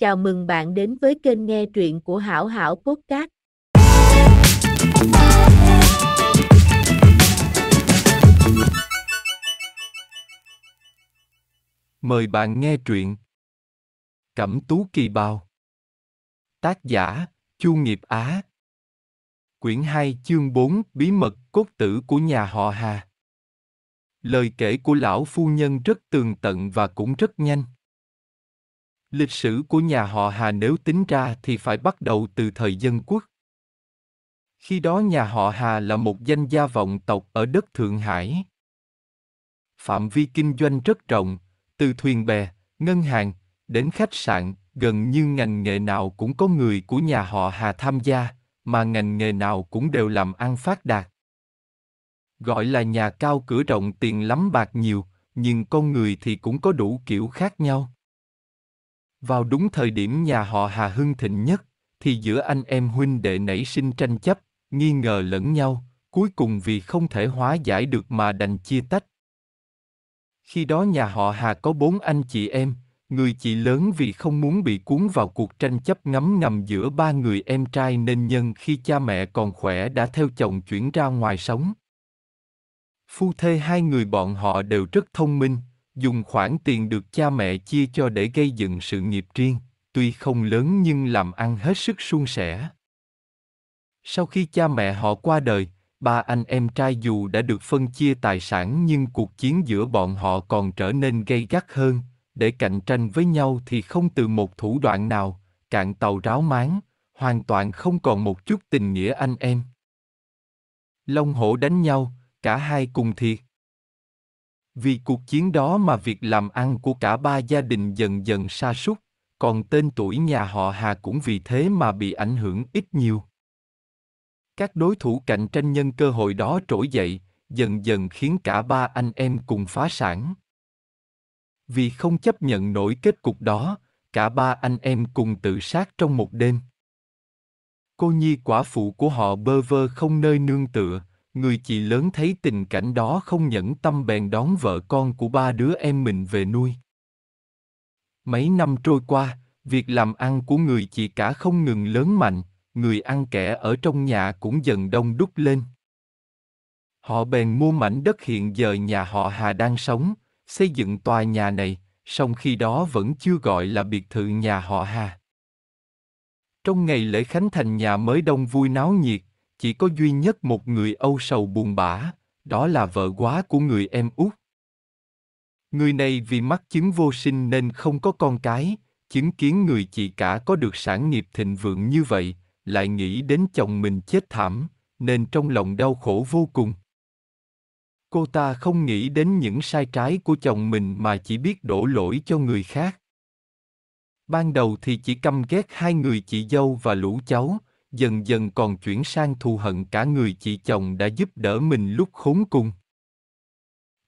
Chào mừng bạn đến với kênh nghe truyện của Hảo Hảo Podcast. Mời bạn nghe truyện Cẩm tú kỳ bào Tác giả, Chu Nghiệp Á Quyển 2 chương 4 Bí mật cốt tử của nhà họ Hà Lời kể của lão phu nhân rất tường tận và cũng rất nhanh Lịch sử của nhà họ Hà nếu tính ra thì phải bắt đầu từ thời dân quốc. Khi đó nhà họ Hà là một danh gia vọng tộc ở đất Thượng Hải. Phạm vi kinh doanh rất rộng, từ thuyền bè, ngân hàng, đến khách sạn, gần như ngành nghề nào cũng có người của nhà họ Hà tham gia, mà ngành nghề nào cũng đều làm ăn phát đạt. Gọi là nhà cao cửa rộng tiền lắm bạc nhiều, nhưng con người thì cũng có đủ kiểu khác nhau. Vào đúng thời điểm nhà họ Hà hưng thịnh nhất, thì giữa anh em huynh đệ nảy sinh tranh chấp, nghi ngờ lẫn nhau, cuối cùng vì không thể hóa giải được mà đành chia tách. Khi đó nhà họ Hà có bốn anh chị em, người chị lớn vì không muốn bị cuốn vào cuộc tranh chấp ngấm ngầm giữa ba người em trai nên nhân khi cha mẹ còn khỏe đã theo chồng chuyển ra ngoài sống. Phu thê hai người bọn họ đều rất thông minh, dùng khoản tiền được cha mẹ chia cho để gây dựng sự nghiệp riêng, tuy không lớn nhưng làm ăn hết sức suôn sẻ. Sau khi cha mẹ họ qua đời, ba anh em trai dù đã được phân chia tài sản nhưng cuộc chiến giữa bọn họ còn trở nên gay gắt hơn, để cạnh tranh với nhau thì không từ một thủ đoạn nào, cạn tàu ráo máng, hoàn toàn không còn một chút tình nghĩa anh em. Long hổ đánh nhau, cả hai cùng thiệt. Vì cuộc chiến đó mà việc làm ăn của cả ba gia đình dần dần sa sút, còn tên tuổi nhà họ Hà cũng vì thế mà bị ảnh hưởng ít nhiều. Các đối thủ cạnh tranh nhân cơ hội đó trỗi dậy, dần dần khiến cả ba anh em cùng phá sản. Vì không chấp nhận nổi kết cục đó, cả ba anh em cùng tự sát trong một đêm. Cô nhi quả phụ của họ bơ vơ không nơi nương tựa, người chị lớn thấy tình cảnh đó không nhẫn tâm bèn đón vợ con của ba đứa em mình về nuôi. Mấy năm trôi qua, việc làm ăn của người chị cả không ngừng lớn mạnh, người ăn kẻ ở trong nhà cũng dần đông đúc lên. Họ bèn mua mảnh đất hiện giờ nhà họ Hà đang sống, xây dựng tòa nhà này, song khi đó vẫn chưa gọi là biệt thự nhà họ Hà. Trong ngày lễ khánh thành nhà mới đông vui náo nhiệt, chỉ có duy nhất một người âu sầu buồn bã, đó là vợ quá của người em út. Người này vì mắc chứng vô sinh nên không có con cái, chứng kiến người chị cả có được sản nghiệp thịnh vượng như vậy, lại nghĩ đến chồng mình chết thảm, nên trong lòng đau khổ vô cùng. Cô ta không nghĩ đến những sai trái của chồng mình mà chỉ biết đổ lỗi cho người khác. Ban đầu thì chỉ căm ghét hai người chị dâu và lũ cháu, dần dần còn chuyển sang thù hận cả người chị chồng đã giúp đỡ mình lúc khốn cùng.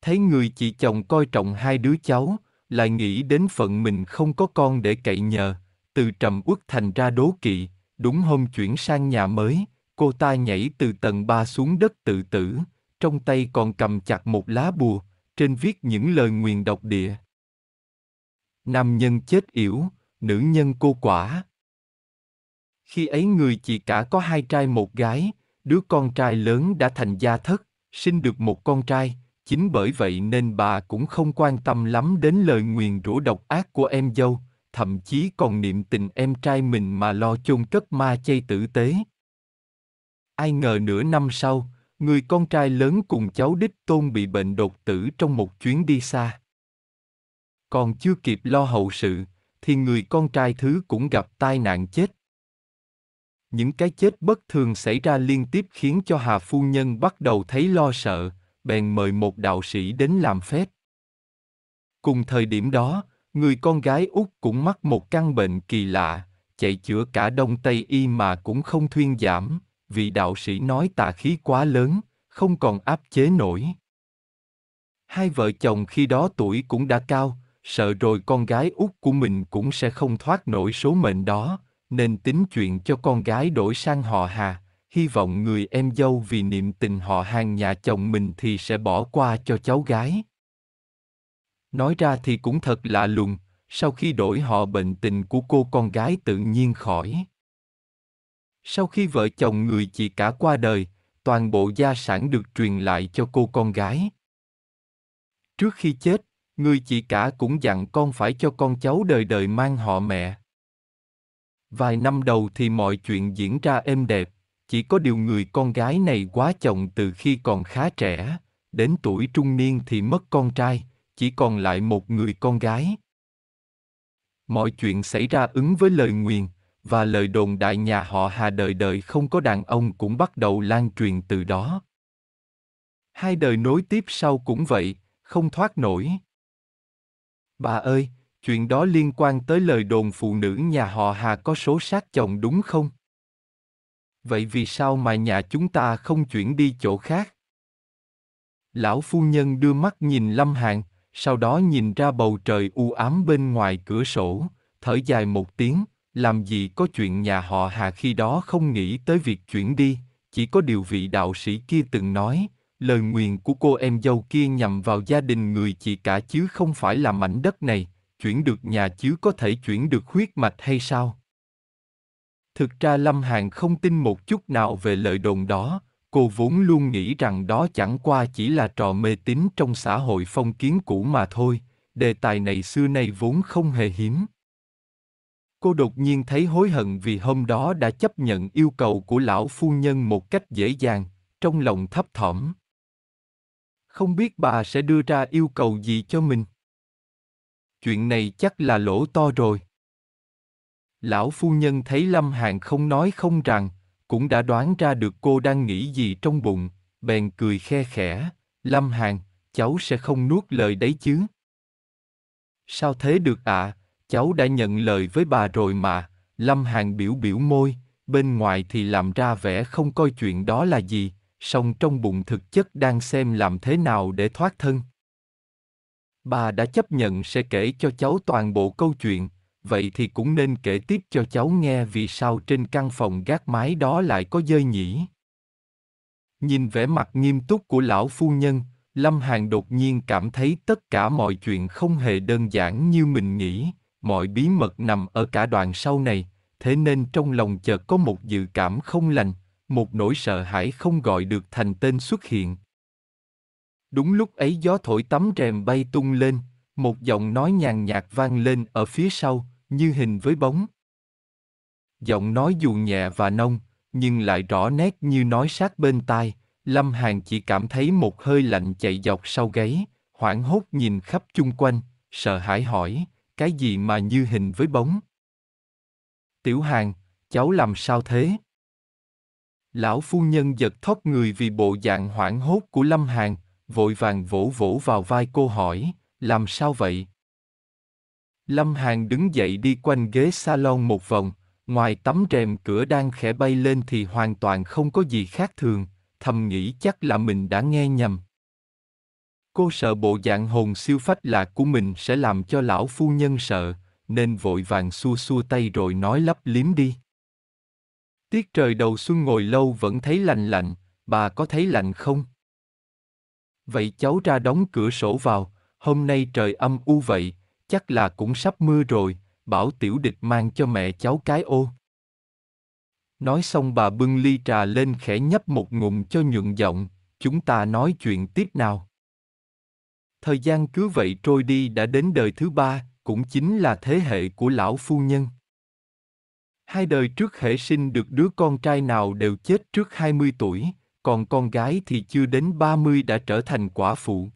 Thấy người chị chồng coi trọng hai đứa cháu, lại nghĩ đến phận mình không có con để cậy nhờ, từ trầm uất thành ra đố kỵ, đúng hôm chuyển sang nhà mới, cô ta nhảy từ tầng ba xuống đất tự tử, trong tay còn cầm chặt một lá bùa, trên viết những lời nguyền độc địa. Nam nhân chết yểu, nữ nhân cô quả, khi ấy người chị cả có hai trai một gái, đứa con trai lớn đã thành gia thất, sinh được một con trai, chính bởi vậy nên bà cũng không quan tâm lắm đến lời nguyền rủa độc ác của em dâu, thậm chí còn niệm tình em trai mình mà lo chôn cất ma chay tử tế. Ai ngờ nửa năm sau, người con trai lớn cùng cháu đích tôn bị bệnh đột tử trong một chuyến đi xa. Còn chưa kịp lo hậu sự, thì người con trai thứ cũng gặp tai nạn chết. Những cái chết bất thường xảy ra liên tiếp khiến cho Hà Phu Nhân bắt đầu thấy lo sợ, bèn mời một đạo sĩ đến làm phép. Cùng thời điểm đó, người con gái út cũng mắc một căn bệnh kỳ lạ, chạy chữa cả đông tây y mà cũng không thuyên giảm, vì đạo sĩ nói tà khí quá lớn, không còn áp chế nổi. Hai vợ chồng khi đó tuổi cũng đã cao, sợ rồi con gái út của mình cũng sẽ không thoát nổi số mệnh đó, nên tính chuyện cho con gái đổi sang họ Hà, hy vọng người em dâu vì niệm tình họ hàng nhà chồng mình thì sẽ bỏ qua cho cháu gái. Nói ra thì cũng thật lạ lùng, sau khi đổi họ bệnh tình của cô con gái tự nhiên khỏi. Sau khi vợ chồng người chị cả qua đời, toàn bộ gia sản được truyền lại cho cô con gái. Trước khi chết, người chị cả cũng dặn con phải cho con cháu đời đời mang họ mẹ. Vài năm đầu thì mọi chuyện diễn ra êm đẹp, chỉ có điều người con gái này quá chồng từ khi còn khá trẻ, đến tuổi trung niên thì mất con trai, chỉ còn lại một người con gái. Mọi chuyện xảy ra ứng với lời nguyền, và lời đồn đại nhà họ Hà đời đời không có đàn ông cũng bắt đầu lan truyền từ đó. Hai đời nối tiếp sau cũng vậy, không thoát nổi. Bà ơi, chuyện đó liên quan tới lời đồn phụ nữ nhà họ Hà có số sát chồng đúng không? Vậy vì sao mà nhà chúng ta không chuyển đi chỗ khác? Lão phu nhân đưa mắt nhìn Lâm Hạng, sau đó nhìn ra bầu trời u ám bên ngoài cửa sổ, thở dài một tiếng, làm gì có chuyện nhà họ Hà khi đó không nghĩ tới việc chuyển đi, chỉ có điều vị đạo sĩ kia từng nói, lời nguyền của cô em dâu kia nhằm vào gia đình người chị cả chứ không phải là mảnh đất này, chuyển được nhà chứ có thể chuyển được huyết mạch hay sao? Thực ra Lâm Hàn không tin một chút nào về lời đồn đó, cô vốn luôn nghĩ rằng đó chẳng qua chỉ là trò mê tín trong xã hội phong kiến cũ mà thôi, đề tài này xưa nay vốn không hề hiếm. Cô đột nhiên thấy hối hận vì hôm đó đã chấp nhận yêu cầu của lão phu nhân một cách dễ dàng, trong lòng thấp thỏm. Không biết bà sẽ đưa ra yêu cầu gì cho mình chuyện này chắc là lỗ to rồi. Lão phu nhân thấy Lâm Hàn không nói không rằng, cũng đã đoán ra được cô đang nghĩ gì trong bụng, bèn cười khe khẽ, Lâm Hàn, cháu sẽ không nuốt lời đấy chứ. Sao thế được ạ, à? cháu đã nhận lời với bà rồi mà, Lâm Hàn biểu biểu môi, bên ngoài thì làm ra vẻ không coi chuyện đó là gì, song trong bụng thực chất đang xem làm thế nào để thoát thân. Bà đã chấp nhận sẽ kể cho cháu toàn bộ câu chuyện, vậy thì cũng nên kể tiếp cho cháu nghe vì sao trên căn phòng gác mái đó lại có dơi nhỉ. Nhìn vẻ mặt nghiêm túc của lão phu nhân, Lâm Hàn đột nhiên cảm thấy tất cả mọi chuyện không hề đơn giản như mình nghĩ, mọi bí mật nằm ở cả đoạn sau này, thế nên trong lòng chợt có một dự cảm không lành, một nỗi sợ hãi không gọi được thành tên xuất hiện. Đúng lúc ấy gió thổi tấm rèm bay tung lên, một giọng nói nhàn nhạt vang lên ở phía sau, như hình với bóng. Giọng nói dù nhẹ và nông, nhưng lại rõ nét như nói sát bên tai, Lâm Hàn chỉ cảm thấy một hơi lạnh chạy dọc sau gáy, hoảng hốt nhìn khắp chung quanh, sợ hãi hỏi, cái gì mà như hình với bóng? Tiểu Hàn, cháu làm sao thế? Lão phu nhân giật thót người vì bộ dạng hoảng hốt của Lâm Hàn, vội vàng vỗ vỗ vào vai cô hỏi, làm sao vậy? Lâm Hàn đứng dậy đi quanh ghế salon một vòng, ngoài tấm rèm cửa đang khẽ bay lên thì hoàn toàn không có gì khác thường, thầm nghĩ chắc là mình đã nghe nhầm. Cô sợ bộ dạng hồn siêu phách lạc của mình sẽ làm cho lão phu nhân sợ, nên vội vàng xua xua tay rồi nói lấp liếm đi. Tiết trời đầu xuân ngồi lâu vẫn thấy lạnh lạnh, bà có thấy lạnh không? Vậy cháu ra đóng cửa sổ vào, hôm nay trời âm u vậy, chắc là cũng sắp mưa rồi, bảo tiểu địch mang cho mẹ cháu cái ô. Nói xong bà bưng ly trà lên khẽ nhấp một ngụm cho nhuận giọng, chúng ta nói chuyện tiếp nào. Thời gian cứ vậy trôi đi đã đến đời thứ ba, cũng chính là thế hệ của lão phu nhân. Hai đời trước hệ sinh được đứa con trai nào đều chết trước 20 tuổi còn con gái thì chưa đến 30 đã trở thành quả phụ.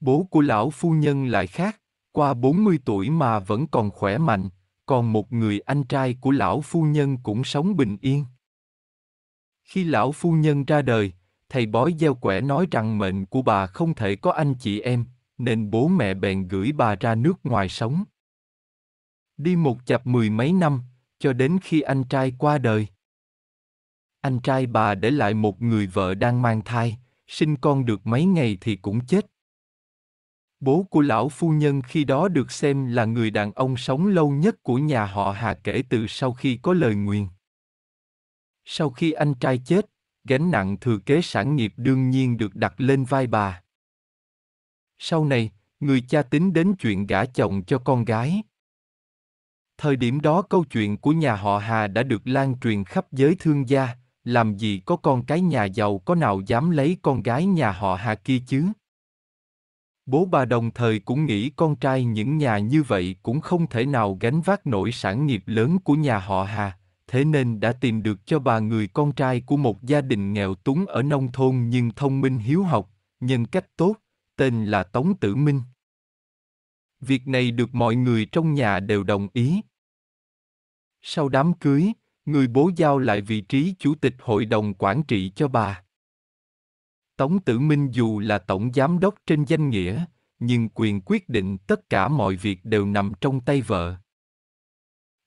Bố của lão phu nhân lại khác, qua 40 tuổi mà vẫn còn khỏe mạnh, còn một người anh trai của lão phu nhân cũng sống bình yên. Khi lão phu nhân ra đời, thầy bói gieo quẻ nói rằng mệnh của bà không thể có anh chị em, nên bố mẹ bèn gửi bà ra nước ngoài sống. Đi một chập mười mấy năm, cho đến khi anh trai qua đời anh trai bà để lại một người vợ đang mang thai, sinh con được mấy ngày thì cũng chết. Bố của lão phu nhân khi đó được xem là người đàn ông sống lâu nhất của nhà họ Hà kể từ sau khi có lời nguyền. Sau khi anh trai chết, gánh nặng thừa kế sản nghiệp đương nhiên được đặt lên vai bà. Sau này, người cha tính đến chuyện gả chồng cho con gái. Thời điểm đó câu chuyện của nhà họ Hà đã được lan truyền khắp giới thương gia, làm gì có con cái nhà giàu có nào dám lấy con gái nhà họ Hà kia chứ? Bố bà đồng thời cũng nghĩ con trai những nhà như vậy cũng không thể nào gánh vác nổi sản nghiệp lớn của nhà họ Hà, thế nên đã tìm được cho bà người con trai của một gia đình nghèo túng ở nông thôn nhưng thông minh hiếu học, nhân cách tốt, tên là Tống Tử Minh. Việc này được mọi người trong nhà đều đồng ý. Sau đám cưới, người bố giao lại vị trí chủ tịch hội đồng quản trị cho bà. Tống Tử Minh dù là tổng giám đốc trên danh nghĩa, nhưng quyền quyết định tất cả mọi việc đều nằm trong tay vợ.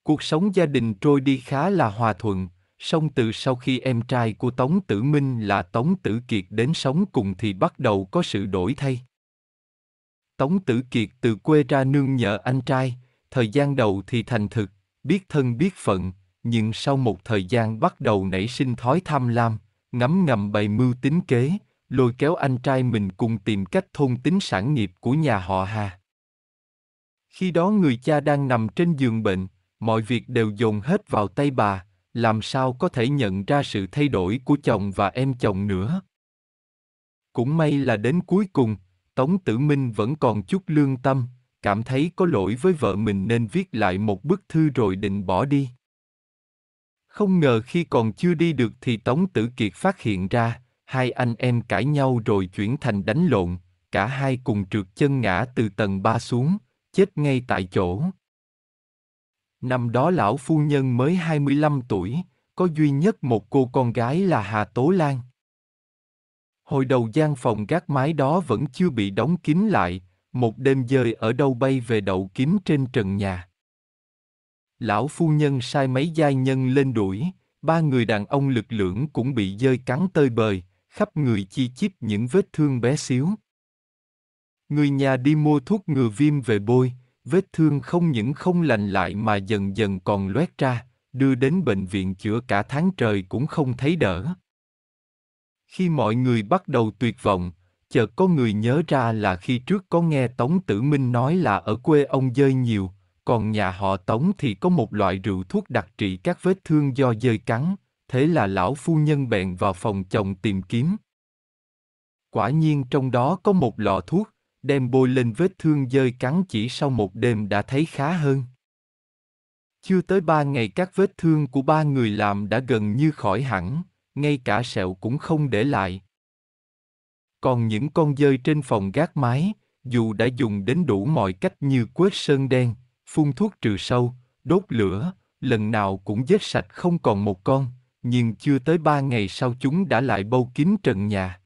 Cuộc sống gia đình trôi đi khá là hòa thuận, song từ sau khi em trai của Tống Tử Minh là Tống Tử Kiệt đến sống cùng thì bắt đầu có sự đổi thay. Tống Tử Kiệt từ quê ra nương nhờ anh trai, thời gian đầu thì thành thực, biết thân biết phận, nhưng sau một thời gian bắt đầu nảy sinh thói tham lam, ngấm ngầm bày mưu tính kế, lôi kéo anh trai mình cùng tìm cách thôn tính sản nghiệp của nhà họ Hà. Khi đó người cha đang nằm trên giường bệnh, mọi việc đều dồn hết vào tay bà, làm sao có thể nhận ra sự thay đổi của chồng và em chồng nữa. Cũng may là đến cuối cùng, Tống Tử Minh vẫn còn chút lương tâm, cảm thấy có lỗi với vợ mình nên viết lại một bức thư rồi định bỏ đi. Không ngờ khi còn chưa đi được thì Tống Tử Kiệt phát hiện ra, hai anh em cãi nhau rồi chuyển thành đánh lộn, cả hai cùng trượt chân ngã từ tầng ba xuống, chết ngay tại chỗ. Năm đó lão phu nhân mới 25 tuổi, có duy nhất một cô con gái là Hà Tố Lan. Hồi đầu gian phòng gác mái đó vẫn chưa bị đóng kín lại, một đêm dơi ở đâu bay về đậu kín trên trần nhà lão phu nhân sai mấy giai nhân lên đuổi, ba người đàn ông lực lưỡng cũng bị dơi cắn tơi bời, khắp người chi chít những vết thương bé xíu. Người nhà đi mua thuốc ngừa viêm về bôi, vết thương không những không lành lại mà dần dần còn loét ra, đưa đến bệnh viện chữa cả tháng trời cũng không thấy đỡ. Khi mọi người bắt đầu tuyệt vọng, chợt có người nhớ ra là khi trước có nghe Tống Tử Minh nói là ở quê ông dơi nhiều, còn nhà họ Tống thì có một loại rượu thuốc đặc trị các vết thương do dơi cắn, thế là lão phu nhân bèn vào phòng chồng tìm kiếm. Quả nhiên trong đó có một lọ thuốc, đem bôi lên vết thương dơi cắn chỉ sau một đêm đã thấy khá hơn. Chưa tới ba ngày các vết thương của ba người làm đã gần như khỏi hẳn, ngay cả sẹo cũng không để lại. Còn những con dơi trên phòng gác mái, dù đã dùng đến đủ mọi cách như quét sơn đen, phun thuốc trừ sâu, đốt lửa, lần nào cũng giết sạch không còn một con, nhưng chưa tới ba ngày sau chúng đã lại bâu kín trần nhà.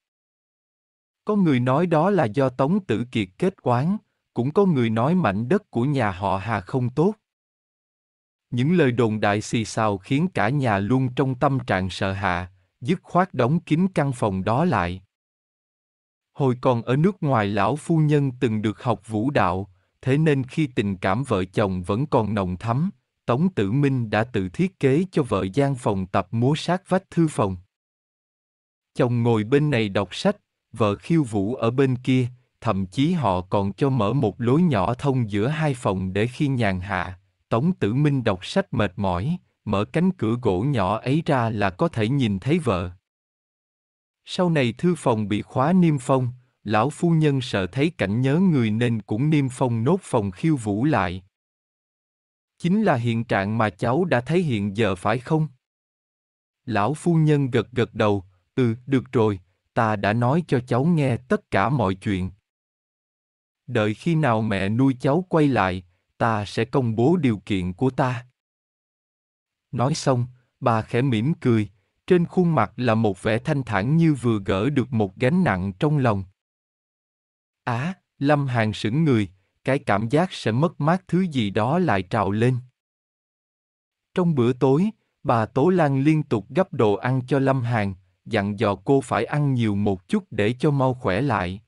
Có người nói đó là do Tống Tử Kiệt kết oán, cũng có người nói mảnh đất của nhà họ Hà không tốt. Những lời đồn đại xì xào khiến cả nhà luôn trong tâm trạng sợ hạ, dứt khoát đóng kín căn phòng đó lại. Hồi còn ở nước ngoài lão phu nhân từng được học vũ đạo, thế nên khi tình cảm vợ chồng vẫn còn nồng thắm, Tống Tử Minh đã tự thiết kế cho vợ gian phòng tập múa sát vách thư phòng. Chồng ngồi bên này đọc sách, vợ khiêu vũ ở bên kia, thậm chí họ còn cho mở một lối nhỏ thông giữa hai phòng để khi nhàn hạ, Tống Tử Minh đọc sách mệt mỏi, mở cánh cửa gỗ nhỏ ấy ra là có thể nhìn thấy vợ. Sau này thư phòng bị khóa niêm phong, lão phu nhân sợ thấy cảnh nhớ người nên cũng niêm phong nốt phòng khiêu vũ lại. Chính là hiện trạng mà cháu đã thấy hiện giờ phải không? Lão phu nhân gật gật đầu, ừ, được rồi, ta đã nói cho cháu nghe tất cả mọi chuyện. Đợi khi nào mẹ nuôi cháu quay lại, ta sẽ công bố điều kiện của ta. Nói xong, bà khẽ mỉm cười, trên khuôn mặt là một vẻ thanh thản như vừa gỡ được một gánh nặng trong lòng. Á, Lâm Hàn sững người, cái cảm giác sẽ mất mát thứ gì đó lại trào lên. Trong bữa tối, bà Tố Lan liên tục gấp đồ ăn cho Lâm Hàn, dặn dò cô phải ăn nhiều một chút để cho mau khỏe lại.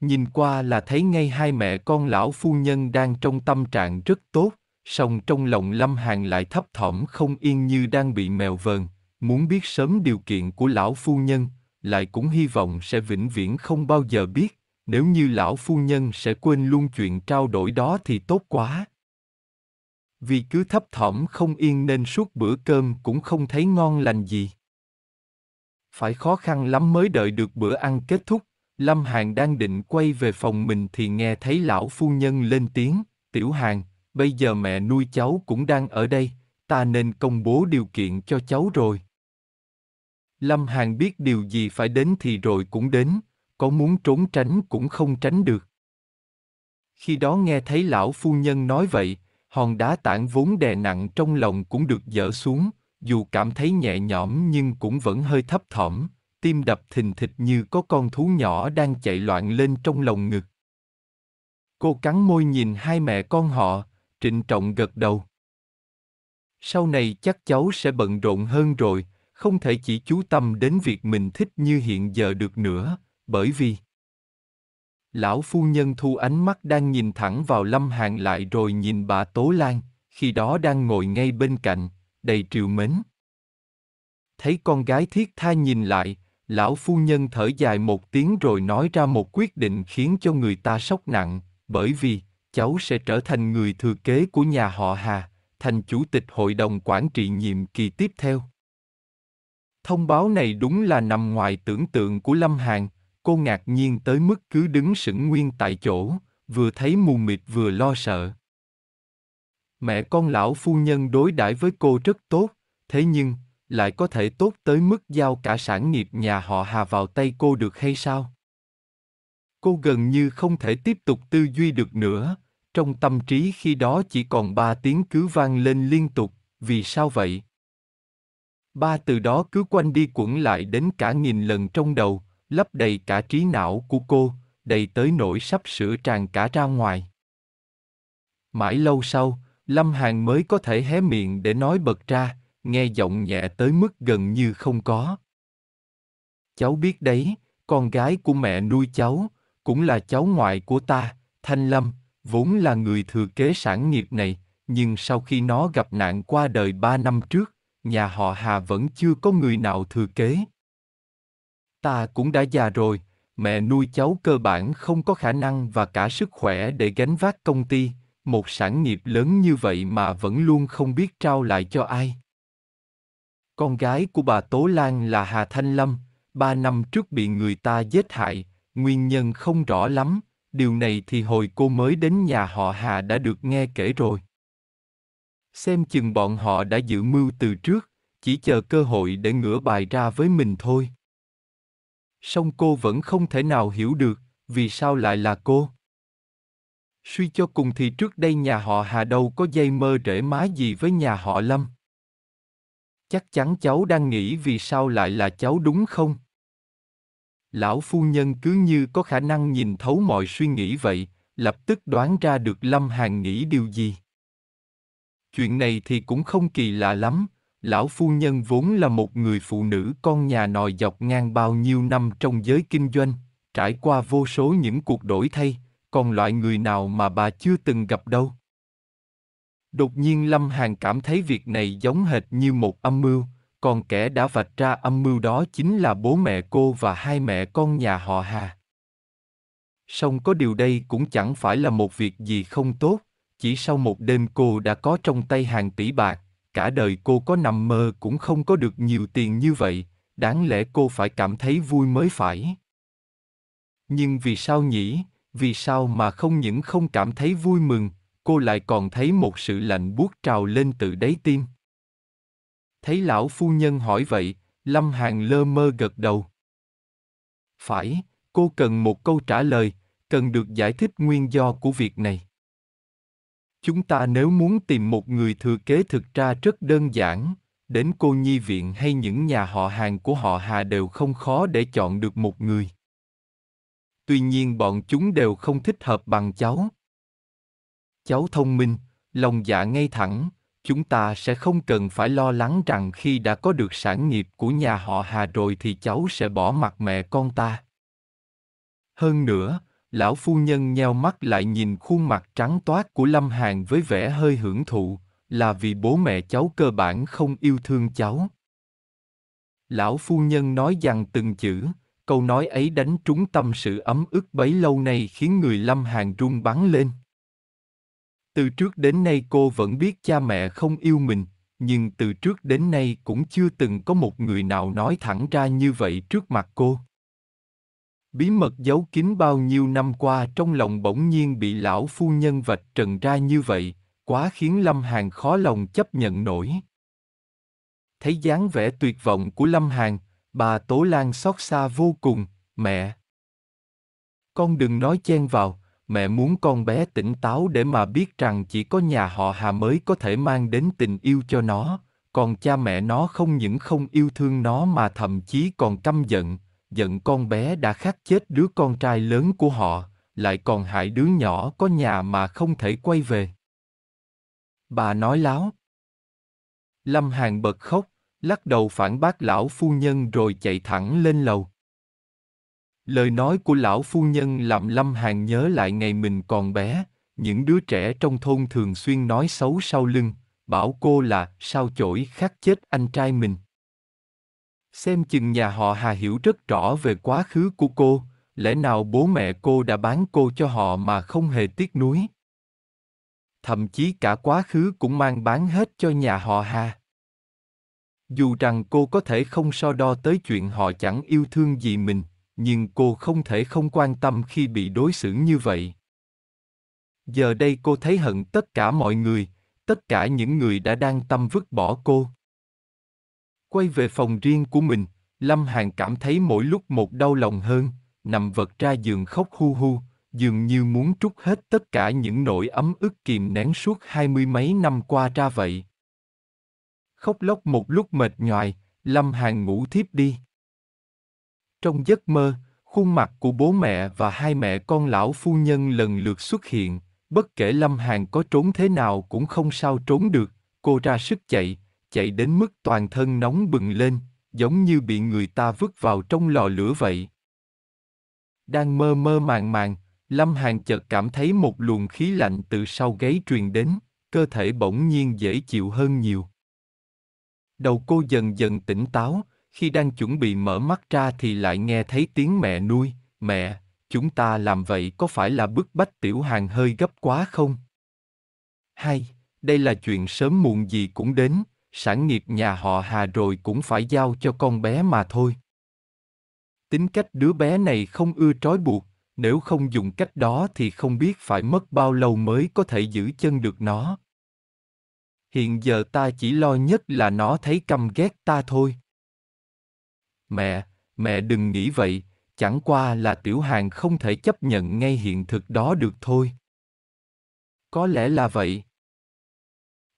Nhìn qua là thấy ngay hai mẹ con lão phu nhân đang trong tâm trạng rất tốt, song trong lòng Lâm Hàn lại thấp thỏm không yên như đang bị mèo vờn, muốn biết sớm điều kiện của lão phu nhân, lại cũng hy vọng sẽ vĩnh viễn không bao giờ biết nếu như lão phu nhân sẽ quên luôn chuyện trao đổi đó thì tốt quá vì cứ thấp thỏm không yên nên suốt bữa cơm cũng không thấy ngon lành gì phải khó khăn lắm mới đợi được bữa ăn kết thúc lâm hàn đang định quay về phòng mình thì nghe thấy lão phu nhân lên tiếng tiểu hàn bây giờ mẹ nuôi cháu cũng đang ở đây ta nên công bố điều kiện cho cháu rồi lâm hàn biết điều gì phải đến thì rồi cũng đến có muốn trốn tránh cũng không tránh được. Khi đó nghe thấy lão phu nhân nói vậy, hòn đá tảng vốn đè nặng trong lòng cũng được dỡ xuống, dù cảm thấy nhẹ nhõm nhưng cũng vẫn hơi thấp thỏm, tim đập thình thịch như có con thú nhỏ đang chạy loạn lên trong lòng ngực. Cô cắn môi nhìn hai mẹ con họ, trịnh trọng gật đầu. Sau này chắc cháu sẽ bận rộn hơn rồi, không thể chỉ chú tâm đến việc mình thích như hiện giờ được nữa, bởi vì lão phu nhân thu ánh mắt đang nhìn thẳng vào lâm hạng lại rồi nhìn bà tố lan khi đó đang ngồi ngay bên cạnh đầy triều mến thấy con gái thiết tha nhìn lại lão phu nhân thở dài một tiếng rồi nói ra một quyết định khiến cho người ta sốc nặng bởi vì cháu sẽ trở thành người thừa kế của nhà họ hà thành chủ tịch hội đồng quản trị nhiệm kỳ tiếp theo thông báo này đúng là nằm ngoài tưởng tượng của lâm hạng cô ngạc nhiên tới mức cứ đứng sững nguyên tại chỗ, vừa thấy mù mịt vừa lo sợ. Mẹ con lão phu nhân đối đãi với cô rất tốt, thế nhưng, lại có thể tốt tới mức giao cả sản nghiệp nhà họ Hà vào tay cô được hay sao? Cô gần như không thể tiếp tục tư duy được nữa, trong tâm trí khi đó chỉ còn ba tiếng cứ vang lên liên tục, vì sao vậy? Ba từ đó cứ quanh đi quẩn lại đến cả nghìn lần trong đầu, lấp đầy cả trí não của cô, đầy tới nỗi sắp sửa tràn cả ra ngoài. Mãi lâu sau, Lâm Hàn mới có thể hé miệng để nói bật ra, nghe giọng nhẹ tới mức gần như không có. Cháu biết đấy, con gái của mẹ nuôi cháu, cũng là cháu ngoại của ta, Thanh Lâm, vốn là người thừa kế sản nghiệp này, nhưng sau khi nó gặp nạn qua đời ba năm trước, nhà họ Hà vẫn chưa có người nào thừa kế. Ta cũng đã già rồi, mẹ nuôi cháu cơ bản không có khả năng và cả sức khỏe để gánh vác công ty, một sản nghiệp lớn như vậy mà vẫn luôn không biết trao lại cho ai. Con gái của bà Tố Lan là Hà Thanh Lâm, ba năm trước bị người ta giết hại, nguyên nhân không rõ lắm, điều này thì hồi cô mới đến nhà họ Hà đã được nghe kể rồi. Xem chừng bọn họ đã dự mưu từ trước, chỉ chờ cơ hội để ngửa bài ra với mình thôi song cô vẫn không thể nào hiểu được vì sao lại là cô suy cho cùng thì trước đây nhà họ hà đâu có dây mơ rễ má gì với nhà họ lâm chắc chắn cháu đang nghĩ vì sao lại là cháu đúng không lão phu nhân cứ như có khả năng nhìn thấu mọi suy nghĩ vậy lập tức đoán ra được lâm hàn nghĩ điều gì chuyện này thì cũng không kỳ lạ lắm lão phu nhân vốn là một người phụ nữ con nhà nòi dọc ngang bao nhiêu năm trong giới kinh doanh, trải qua vô số những cuộc đổi thay, còn loại người nào mà bà chưa từng gặp đâu. Đột nhiên Lâm Hàn cảm thấy việc này giống hệt như một âm mưu, còn kẻ đã vạch ra âm mưu đó chính là bố mẹ cô và hai mẹ con nhà họ Hà. Song có điều đây cũng chẳng phải là một việc gì không tốt, chỉ sau một đêm cô đã có trong tay hàng tỷ bạc, cả đời cô có nằm mơ cũng không có được nhiều tiền như vậy, đáng lẽ cô phải cảm thấy vui mới phải. Nhưng vì sao nhỉ, vì sao mà không những không cảm thấy vui mừng, cô lại còn thấy một sự lạnh buốt trào lên từ đáy tim. Thấy lão phu nhân hỏi vậy, Lâm Hàn lơ mơ gật đầu. Phải, cô cần một câu trả lời, cần được giải thích nguyên do của việc này. Chúng ta nếu muốn tìm một người thừa kế thực ra rất đơn giản, đến cô nhi viện hay những nhà họ hàng của họ Hà đều không khó để chọn được một người. Tuy nhiên bọn chúng đều không thích hợp bằng cháu. Cháu thông minh, lòng dạ ngay thẳng, chúng ta sẽ không cần phải lo lắng rằng khi đã có được sản nghiệp của nhà họ Hà rồi thì cháu sẽ bỏ mặt mẹ con ta. Hơn nữa, lão phu nhân nheo mắt lại nhìn khuôn mặt trắng toát của lâm hàn với vẻ hơi hưởng thụ là vì bố mẹ cháu cơ bản không yêu thương cháu lão phu nhân nói rằng từng chữ câu nói ấy đánh trúng tâm sự ấm ức bấy lâu nay khiến người lâm hàn run bắn lên từ trước đến nay cô vẫn biết cha mẹ không yêu mình nhưng từ trước đến nay cũng chưa từng có một người nào nói thẳng ra như vậy trước mặt cô Bí mật giấu kín bao nhiêu năm qua trong lòng bỗng nhiên bị lão phu nhân vạch trần ra như vậy, quá khiến Lâm Hàn khó lòng chấp nhận nổi. Thấy dáng vẻ tuyệt vọng của Lâm Hàn, bà Tố Lan xót xa vô cùng, mẹ. Con đừng nói chen vào, mẹ muốn con bé tỉnh táo để mà biết rằng chỉ có nhà họ Hà mới có thể mang đến tình yêu cho nó, còn cha mẹ nó không những không yêu thương nó mà thậm chí còn căm giận, giận con bé đã khát chết đứa con trai lớn của họ, lại còn hại đứa nhỏ có nhà mà không thể quay về. Bà nói láo. Lâm Hàn bật khóc, lắc đầu phản bác lão phu nhân rồi chạy thẳng lên lầu. Lời nói của lão phu nhân làm Lâm Hàn nhớ lại ngày mình còn bé, những đứa trẻ trong thôn thường xuyên nói xấu sau lưng, bảo cô là sao chổi khát chết anh trai mình. Xem chừng nhà họ Hà hiểu rất rõ về quá khứ của cô, lẽ nào bố mẹ cô đã bán cô cho họ mà không hề tiếc nuối? Thậm chí cả quá khứ cũng mang bán hết cho nhà họ Hà. Dù rằng cô có thể không so đo tới chuyện họ chẳng yêu thương gì mình, nhưng cô không thể không quan tâm khi bị đối xử như vậy. Giờ đây cô thấy hận tất cả mọi người, tất cả những người đã đang tâm vứt bỏ cô. Quay về phòng riêng của mình, Lâm Hàn cảm thấy mỗi lúc một đau lòng hơn, nằm vật ra giường khóc hu hu, dường như muốn trút hết tất cả những nỗi ấm ức kìm nén suốt hai mươi mấy năm qua ra vậy. Khóc lóc một lúc mệt nhoài, Lâm Hàn ngủ thiếp đi. Trong giấc mơ, khuôn mặt của bố mẹ và hai mẹ con lão phu nhân lần lượt xuất hiện, bất kể Lâm Hàn có trốn thế nào cũng không sao trốn được, cô ra sức chạy, chạy đến mức toàn thân nóng bừng lên, giống như bị người ta vứt vào trong lò lửa vậy. Đang mơ mơ màng màng, Lâm Hàn chợt cảm thấy một luồng khí lạnh từ sau gáy truyền đến, cơ thể bỗng nhiên dễ chịu hơn nhiều. Đầu cô dần dần tỉnh táo, khi đang chuẩn bị mở mắt ra thì lại nghe thấy tiếng mẹ nuôi, mẹ, chúng ta làm vậy có phải là bức bách tiểu hàng hơi gấp quá không? Hay, đây là chuyện sớm muộn gì cũng đến, sản nghiệp nhà họ Hà rồi cũng phải giao cho con bé mà thôi. Tính cách đứa bé này không ưa trói buộc, nếu không dùng cách đó thì không biết phải mất bao lâu mới có thể giữ chân được nó. Hiện giờ ta chỉ lo nhất là nó thấy căm ghét ta thôi. Mẹ, mẹ đừng nghĩ vậy, chẳng qua là tiểu hàng không thể chấp nhận ngay hiện thực đó được thôi. Có lẽ là vậy.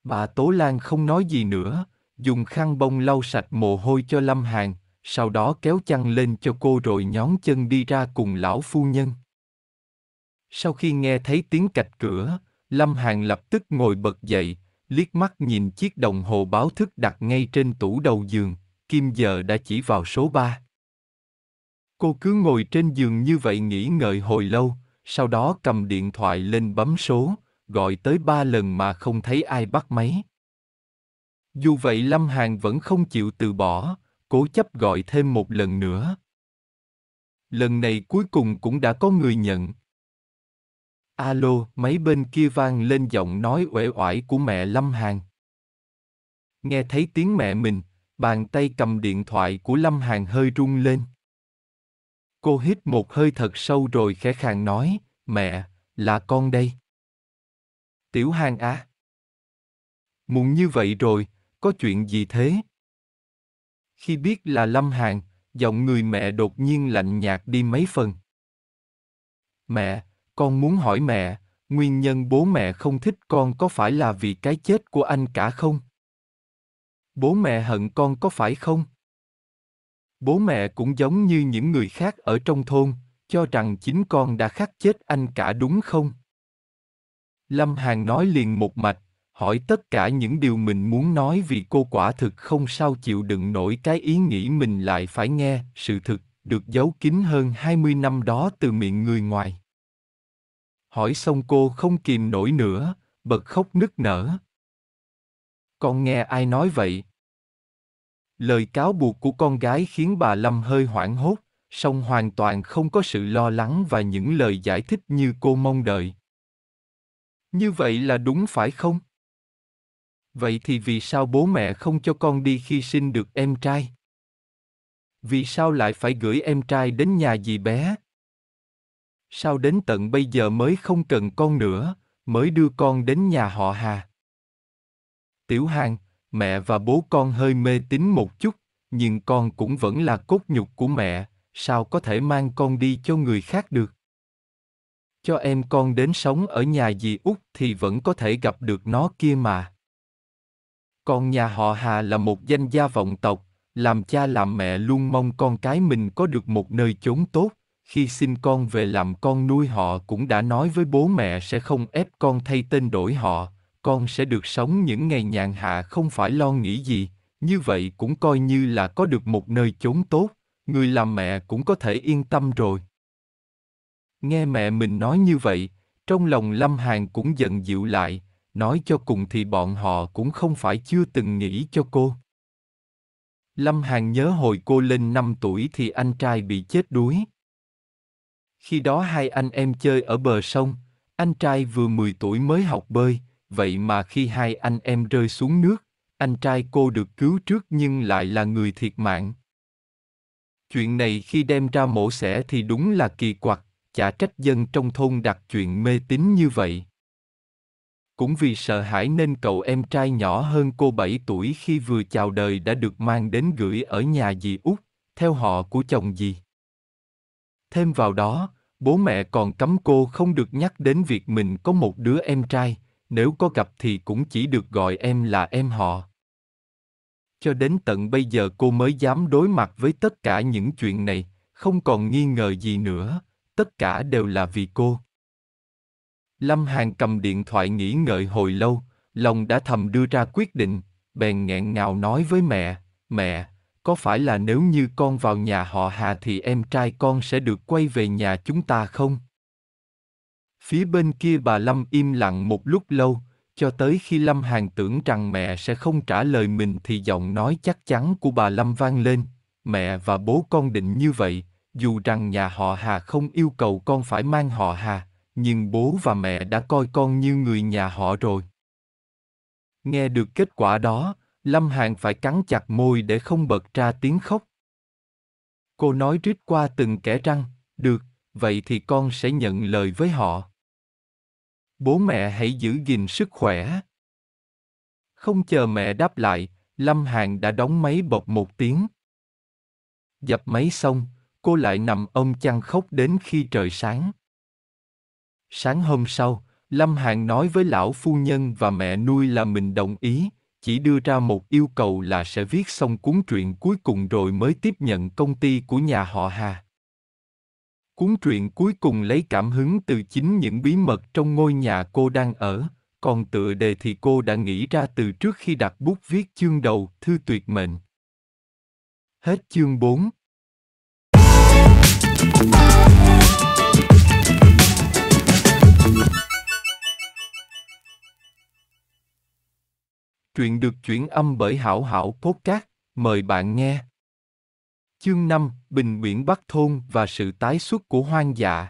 Bà Tố Lan không nói gì nữa, dùng khăn bông lau sạch mồ hôi cho Lâm Hàn, sau đó kéo chăn lên cho cô rồi nhón chân đi ra cùng lão phu nhân. Sau khi nghe thấy tiếng cạch cửa, Lâm Hàn lập tức ngồi bật dậy, liếc mắt nhìn chiếc đồng hồ báo thức đặt ngay trên tủ đầu giường, kim giờ đã chỉ vào số 3. Cô cứ ngồi trên giường như vậy nghĩ ngợi hồi lâu, sau đó cầm điện thoại lên bấm số, gọi tới ba lần mà không thấy ai bắt máy. Dù vậy Lâm Hàn vẫn không chịu từ bỏ, cố chấp gọi thêm một lần nữa. Lần này cuối cùng cũng đã có người nhận. Alo, máy bên kia vang lên giọng nói uể oải của mẹ Lâm Hàn. Nghe thấy tiếng mẹ mình, bàn tay cầm điện thoại của Lâm Hàn hơi rung lên. Cô hít một hơi thật sâu rồi khẽ khàng nói, mẹ, là con đây. Tiểu Hàng à? Muộn như vậy rồi, có chuyện gì thế? Khi biết là Lâm Hàng, giọng người mẹ đột nhiên lạnh nhạt đi mấy phần. Mẹ, con muốn hỏi mẹ, nguyên nhân bố mẹ không thích con có phải là vì cái chết của anh cả không? Bố mẹ hận con có phải không? Bố mẹ cũng giống như những người khác ở trong thôn, cho rằng chính con đã khắc chết anh cả đúng không? Lâm Hàn nói liền một mạch, hỏi tất cả những điều mình muốn nói vì cô quả thực không sao chịu đựng nổi cái ý nghĩ mình lại phải nghe sự thực được giấu kín hơn 20 năm đó từ miệng người ngoài. Hỏi xong cô không kìm nổi nữa, bật khóc nức nở. Con nghe ai nói vậy? Lời cáo buộc của con gái khiến bà Lâm hơi hoảng hốt, song hoàn toàn không có sự lo lắng và những lời giải thích như cô mong đợi. Như vậy là đúng phải không? Vậy thì vì sao bố mẹ không cho con đi khi sinh được em trai? Vì sao lại phải gửi em trai đến nhà dì bé? Sao đến tận bây giờ mới không cần con nữa, mới đưa con đến nhà họ Hà? Tiểu Hàng, mẹ và bố con hơi mê tín một chút, nhưng con cũng vẫn là cốt nhục của mẹ, sao có thể mang con đi cho người khác được? Cho em con đến sống ở nhà dì Út thì vẫn có thể gặp được nó kia mà. Con nhà họ Hà là một danh gia vọng tộc, làm cha làm mẹ luôn mong con cái mình có được một nơi chốn tốt. Khi xin con về làm con nuôi họ cũng đã nói với bố mẹ sẽ không ép con thay tên đổi họ, con sẽ được sống những ngày nhàn hạ không phải lo nghĩ gì, như vậy cũng coi như là có được một nơi chốn tốt, người làm mẹ cũng có thể yên tâm rồi. Nghe mẹ mình nói như vậy, trong lòng Lâm Hàn cũng giận dịu lại, nói cho cùng thì bọn họ cũng không phải chưa từng nghĩ cho cô. Lâm Hàn nhớ hồi cô lên năm tuổi thì anh trai bị chết đuối. Khi đó hai anh em chơi ở bờ sông, anh trai vừa mười tuổi mới học bơi, vậy mà khi hai anh em rơi xuống nước, anh trai cô được cứu trước nhưng lại là người thiệt mạng. Chuyện này khi đem ra mổ xẻ thì đúng là kỳ quặc, chả trách dân trong thôn đặt chuyện mê tín như vậy cũng vì sợ hãi nên cậu em trai nhỏ hơn cô 7 tuổi khi vừa chào đời đã được mang đến gửi ở nhà dì Út, theo họ của chồng dì. Thêm vào đó, bố mẹ còn cấm cô không được nhắc đến việc mình có một đứa em trai, nếu có gặp thì cũng chỉ được gọi em là em họ. Cho đến tận bây giờ cô mới dám đối mặt với tất cả những chuyện này, không còn nghi ngờ gì nữa, tất cả đều là vì cô. Lâm Hàn cầm điện thoại nghĩ ngợi hồi lâu, lòng đã thầm đưa ra quyết định, bèn nghẹn ngào nói với mẹ, mẹ, có phải là nếu như con vào nhà họ Hà thì em trai con sẽ được quay về nhà chúng ta không? Phía bên kia bà Lâm im lặng một lúc lâu, cho tới khi Lâm Hàn tưởng rằng mẹ sẽ không trả lời mình thì giọng nói chắc chắn của bà Lâm vang lên, mẹ và bố con định như vậy, dù rằng nhà họ Hà không yêu cầu con phải mang họ Hà, nhưng bố và mẹ đã coi con như người nhà họ rồi. Nghe được kết quả đó, Lâm Hàn phải cắn chặt môi để không bật ra tiếng khóc. Cô nói rít qua từng kẻ răng, được, vậy thì con sẽ nhận lời với họ. Bố mẹ hãy giữ gìn sức khỏe. Không chờ mẹ đáp lại, Lâm Hàn đã đóng máy bọc một tiếng. Dập máy xong, cô lại nằm ôm chăn khóc đến khi trời sáng. Sáng hôm sau, Lâm Hàn nói với lão phu nhân và mẹ nuôi là mình đồng ý, chỉ đưa ra một yêu cầu là sẽ viết xong cuốn truyện cuối cùng rồi mới tiếp nhận công ty của nhà họ Hà. Cuốn truyện cuối cùng lấy cảm hứng từ chính những bí mật trong ngôi nhà cô đang ở, còn tựa đề thì cô đã nghĩ ra từ trước khi đặt bút viết chương đầu Thư Tuyệt Mệnh. Hết chương 4 Truyện được chuyển âm bởi Hảo Hảo cốt cát mời bạn nghe. Chương 5, Bình Nguyễn Bắc Thôn và sự tái xuất của hoang dạ.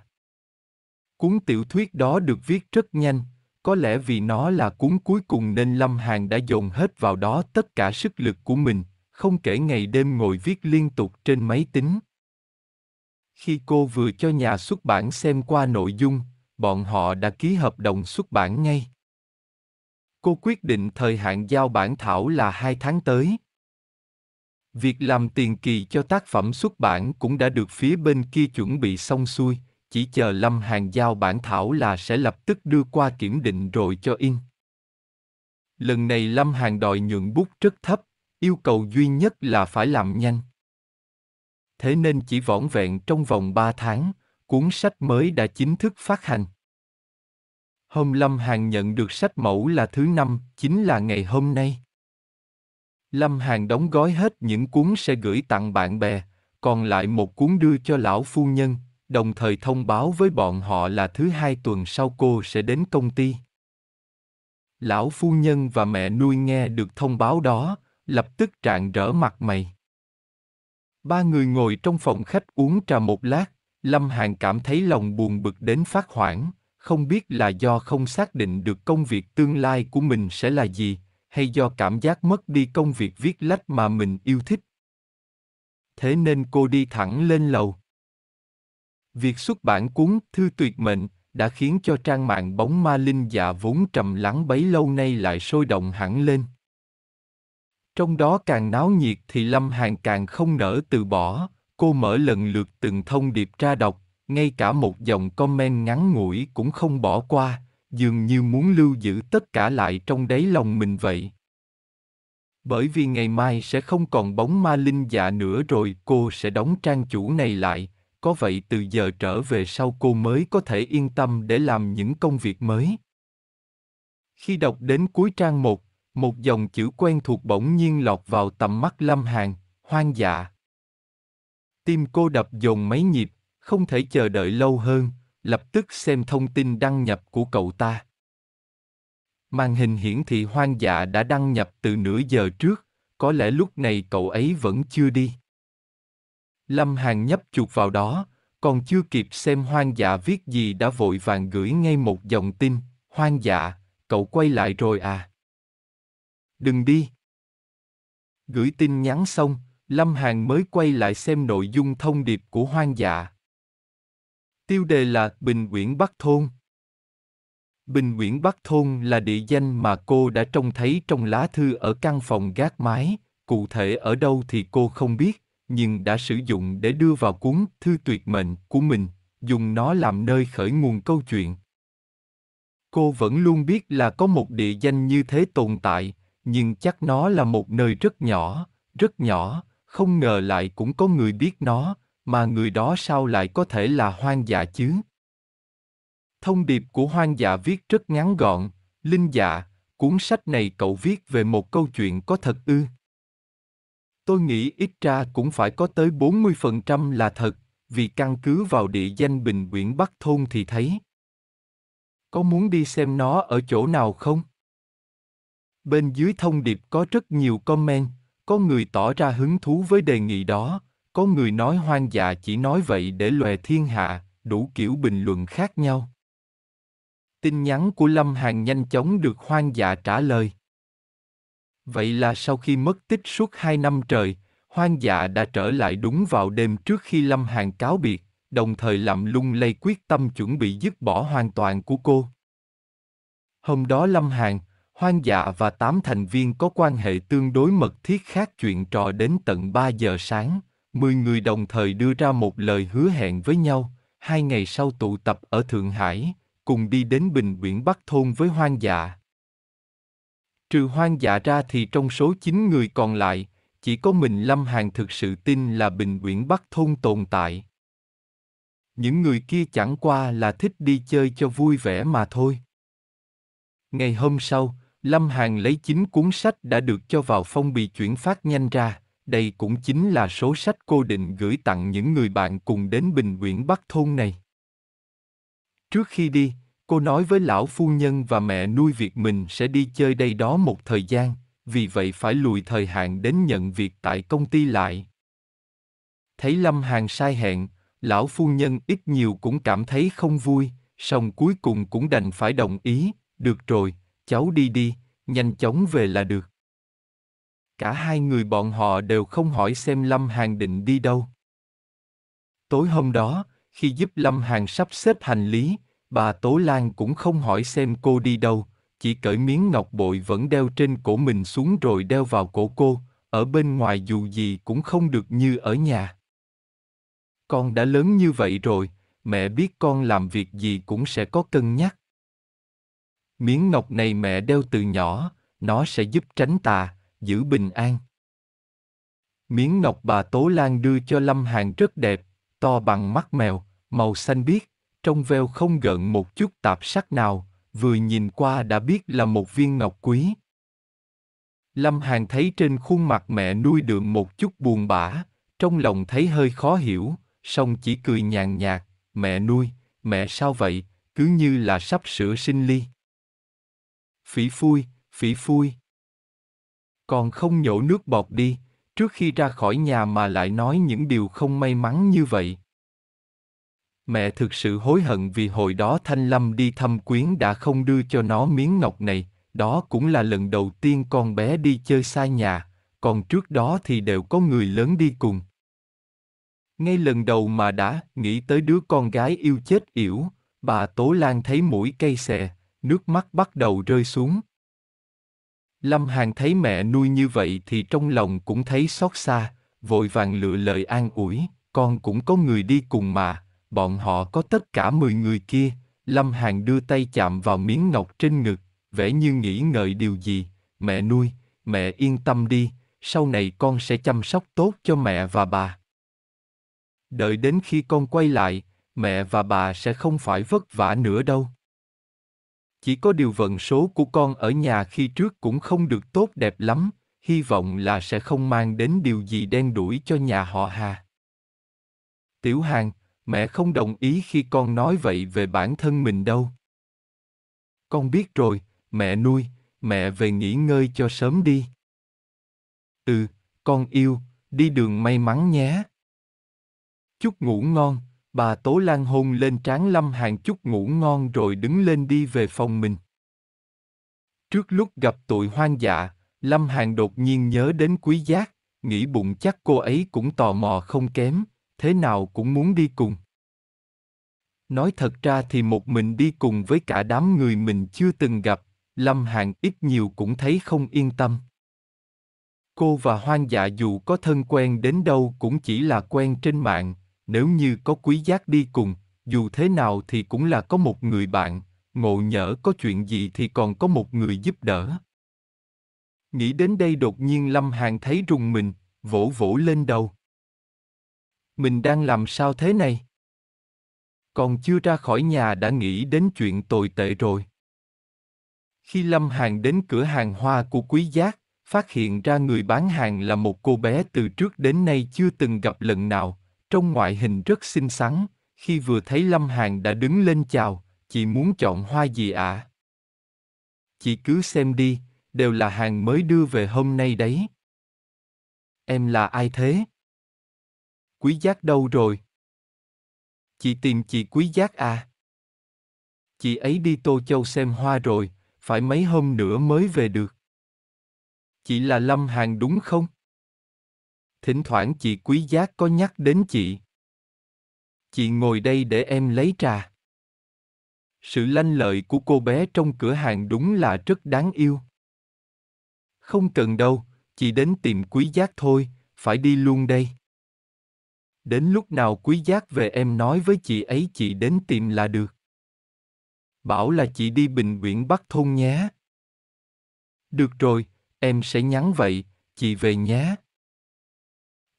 Cuốn tiểu thuyết đó được viết rất nhanh, có lẽ vì nó là cuốn cuối cùng nên Lâm Hàn đã dồn hết vào đó tất cả sức lực của mình, không kể ngày đêm ngồi viết liên tục trên máy tính. Khi cô vừa cho nhà xuất bản xem qua nội dung, bọn họ đã ký hợp đồng xuất bản ngay. Cô quyết định thời hạn giao bản thảo là hai tháng tới. Việc làm tiền kỳ cho tác phẩm xuất bản cũng đã được phía bên kia chuẩn bị xong xuôi, chỉ chờ Lâm Hàng giao bản thảo là sẽ lập tức đưa qua kiểm định rồi cho in. Lần này Lâm Hàng đòi nhuận bút rất thấp, yêu cầu duy nhất là phải làm nhanh thế nên chỉ vỏn vẹn trong vòng 3 tháng, cuốn sách mới đã chính thức phát hành. Hôm Lâm Hàn nhận được sách mẫu là thứ năm, chính là ngày hôm nay. Lâm Hàn đóng gói hết những cuốn sẽ gửi tặng bạn bè, còn lại một cuốn đưa cho lão phu nhân, đồng thời thông báo với bọn họ là thứ hai tuần sau cô sẽ đến công ty. Lão phu nhân và mẹ nuôi nghe được thông báo đó, lập tức trạng rỡ mặt mày. Ba người ngồi trong phòng khách uống trà một lát, Lâm Hàn cảm thấy lòng buồn bực đến phát hoảng, không biết là do không xác định được công việc tương lai của mình sẽ là gì, hay do cảm giác mất đi công việc viết lách mà mình yêu thích. Thế nên cô đi thẳng lên lầu. Việc xuất bản cuốn Thư Tuyệt Mệnh đã khiến cho trang mạng bóng ma linh dạ vốn trầm lắng bấy lâu nay lại sôi động hẳn lên. Trong đó càng náo nhiệt thì Lâm Hàn càng không nỡ từ bỏ, cô mở lần lượt từng thông điệp ra đọc, ngay cả một dòng comment ngắn ngủi cũng không bỏ qua, dường như muốn lưu giữ tất cả lại trong đáy lòng mình vậy. Bởi vì ngày mai sẽ không còn bóng ma linh dạ nữa rồi cô sẽ đóng trang chủ này lại, có vậy từ giờ trở về sau cô mới có thể yên tâm để làm những công việc mới. Khi đọc đến cuối trang một một dòng chữ quen thuộc bỗng nhiên lọt vào tầm mắt Lâm Hàn, hoang dạ. Tim cô đập dồn mấy nhịp, không thể chờ đợi lâu hơn, lập tức xem thông tin đăng nhập của cậu ta. Màn hình hiển thị hoang dạ đã đăng nhập từ nửa giờ trước, có lẽ lúc này cậu ấy vẫn chưa đi. Lâm Hàn nhấp chuột vào đó, còn chưa kịp xem hoang dạ viết gì đã vội vàng gửi ngay một dòng tin, hoang dạ, cậu quay lại rồi à đừng đi. Gửi tin nhắn xong, Lâm Hàn mới quay lại xem nội dung thông điệp của hoang dạ. Tiêu đề là Bình Uyển Bắc Thôn. Bình Uyển Bắc Thôn là địa danh mà cô đã trông thấy trong lá thư ở căn phòng gác mái, cụ thể ở đâu thì cô không biết, nhưng đã sử dụng để đưa vào cuốn Thư Tuyệt Mệnh của mình, dùng nó làm nơi khởi nguồn câu chuyện. Cô vẫn luôn biết là có một địa danh như thế tồn tại, nhưng chắc nó là một nơi rất nhỏ, rất nhỏ, không ngờ lại cũng có người biết nó, mà người đó sao lại có thể là hoang dạ chứ? Thông điệp của hoang dạ viết rất ngắn gọn, linh dạ, cuốn sách này cậu viết về một câu chuyện có thật ư? Tôi nghĩ ít ra cũng phải có tới 40% là thật, vì căn cứ vào địa danh Bình Nguyễn Bắc Thôn thì thấy. Có muốn đi xem nó ở chỗ nào không? Bên dưới thông điệp có rất nhiều comment, có người tỏ ra hứng thú với đề nghị đó, có người nói hoang dạ chỉ nói vậy để lòe thiên hạ, đủ kiểu bình luận khác nhau. Tin nhắn của Lâm Hàn nhanh chóng được hoang dạ trả lời. Vậy là sau khi mất tích suốt hai năm trời, hoang dạ đã trở lại đúng vào đêm trước khi Lâm Hàn cáo biệt, đồng thời làm lung lay quyết tâm chuẩn bị dứt bỏ hoàn toàn của cô. Hôm đó Lâm Hàn, Hoang dạ và tám thành viên có quan hệ tương đối mật thiết khác chuyện trò đến tận 3 giờ sáng, Mười người đồng thời đưa ra một lời hứa hẹn với nhau, hai ngày sau tụ tập ở Thượng Hải, cùng đi đến Bình Uyển Bắc Thôn với hoang dạ. Trừ hoang dạ ra thì trong số 9 người còn lại, chỉ có mình Lâm Hàn thực sự tin là Bình Uyển Bắc Thôn tồn tại. Những người kia chẳng qua là thích đi chơi cho vui vẻ mà thôi. Ngày hôm sau, Lâm Hàn lấy chính cuốn sách đã được cho vào phong bì chuyển phát nhanh ra, đây cũng chính là số sách cô định gửi tặng những người bạn cùng đến Bình Nguyễn Bắc Thôn này. Trước khi đi, cô nói với lão phu nhân và mẹ nuôi việc mình sẽ đi chơi đây đó một thời gian, vì vậy phải lùi thời hạn đến nhận việc tại công ty lại. Thấy Lâm Hàn sai hẹn, lão phu nhân ít nhiều cũng cảm thấy không vui, song cuối cùng cũng đành phải đồng ý, được rồi, cháu đi đi, nhanh chóng về là được. Cả hai người bọn họ đều không hỏi xem Lâm Hàn định đi đâu. Tối hôm đó, khi giúp Lâm Hàn sắp xếp hành lý, bà Tố Lan cũng không hỏi xem cô đi đâu, chỉ cởi miếng ngọc bội vẫn đeo trên cổ mình xuống rồi đeo vào cổ cô, ở bên ngoài dù gì cũng không được như ở nhà. Con đã lớn như vậy rồi, mẹ biết con làm việc gì cũng sẽ có cân nhắc miếng ngọc này mẹ đeo từ nhỏ, nó sẽ giúp tránh tà, giữ bình an. Miếng ngọc bà Tố Lan đưa cho Lâm Hàn rất đẹp, to bằng mắt mèo, màu xanh biếc, trong veo không gợn một chút tạp sắc nào, vừa nhìn qua đã biết là một viên ngọc quý. Lâm Hàn thấy trên khuôn mặt mẹ nuôi được một chút buồn bã, trong lòng thấy hơi khó hiểu, song chỉ cười nhàn nhạt, mẹ nuôi, mẹ sao vậy, cứ như là sắp sửa sinh ly. Phỉ phui, phỉ phui. Còn không nhổ nước bọt đi, trước khi ra khỏi nhà mà lại nói những điều không may mắn như vậy. Mẹ thực sự hối hận vì hồi đó Thanh Lâm đi thăm quyến đã không đưa cho nó miếng ngọc này, đó cũng là lần đầu tiên con bé đi chơi xa nhà, còn trước đó thì đều có người lớn đi cùng. Ngay lần đầu mà đã nghĩ tới đứa con gái yêu chết yểu, bà Tố Lan thấy mũi cây xè, nước mắt bắt đầu rơi xuống. Lâm Hàn thấy mẹ nuôi như vậy thì trong lòng cũng thấy xót xa, vội vàng lựa lời an ủi, con cũng có người đi cùng mà, bọn họ có tất cả 10 người kia. Lâm Hàn đưa tay chạm vào miếng ngọc trên ngực, vẻ như nghĩ ngợi điều gì, mẹ nuôi, mẹ yên tâm đi, sau này con sẽ chăm sóc tốt cho mẹ và bà. Đợi đến khi con quay lại, mẹ và bà sẽ không phải vất vả nữa đâu chỉ có điều vận số của con ở nhà khi trước cũng không được tốt đẹp lắm hy vọng là sẽ không mang đến điều gì đen đuổi cho nhà họ hà tiểu hàng mẹ không đồng ý khi con nói vậy về bản thân mình đâu con biết rồi mẹ nuôi mẹ về nghỉ ngơi cho sớm đi ừ con yêu đi đường may mắn nhé chúc ngủ ngon Bà Tố Lan hôn lên trán Lâm Hàng chút ngủ ngon rồi đứng lên đi về phòng mình. Trước lúc gặp tụi hoang dạ, Lâm Hàng đột nhiên nhớ đến quý giác, nghĩ bụng chắc cô ấy cũng tò mò không kém, thế nào cũng muốn đi cùng. Nói thật ra thì một mình đi cùng với cả đám người mình chưa từng gặp, Lâm Hàng ít nhiều cũng thấy không yên tâm. Cô và Hoang Dạ dù có thân quen đến đâu cũng chỉ là quen trên mạng, nếu như có quý giác đi cùng, dù thế nào thì cũng là có một người bạn, ngộ nhỡ có chuyện gì thì còn có một người giúp đỡ. Nghĩ đến đây đột nhiên Lâm Hàn thấy rùng mình, vỗ vỗ lên đầu. Mình đang làm sao thế này? Còn chưa ra khỏi nhà đã nghĩ đến chuyện tồi tệ rồi. Khi Lâm Hàn đến cửa hàng hoa của Quý Giác, phát hiện ra người bán hàng là một cô bé từ trước đến nay chưa từng gặp lần nào, trong ngoại hình rất xinh xắn, khi vừa thấy Lâm Hàn đã đứng lên chào, chị muốn chọn hoa gì ạ? À? Chị cứ xem đi, đều là hàng mới đưa về hôm nay đấy. Em là ai thế? Quý giác đâu rồi? Chị tìm chị quý giác à? Chị ấy đi Tô Châu xem hoa rồi, phải mấy hôm nữa mới về được. Chị là Lâm Hàn đúng không? thỉnh thoảng chị quý giác có nhắc đến chị. Chị ngồi đây để em lấy trà. Sự lanh lợi của cô bé trong cửa hàng đúng là rất đáng yêu. Không cần đâu, chị đến tìm quý giác thôi, phải đi luôn đây. Đến lúc nào quý giác về em nói với chị ấy chị đến tìm là được. Bảo là chị đi Bình Uyển Bắc Thôn nhé. Được rồi, em sẽ nhắn vậy, chị về nhé.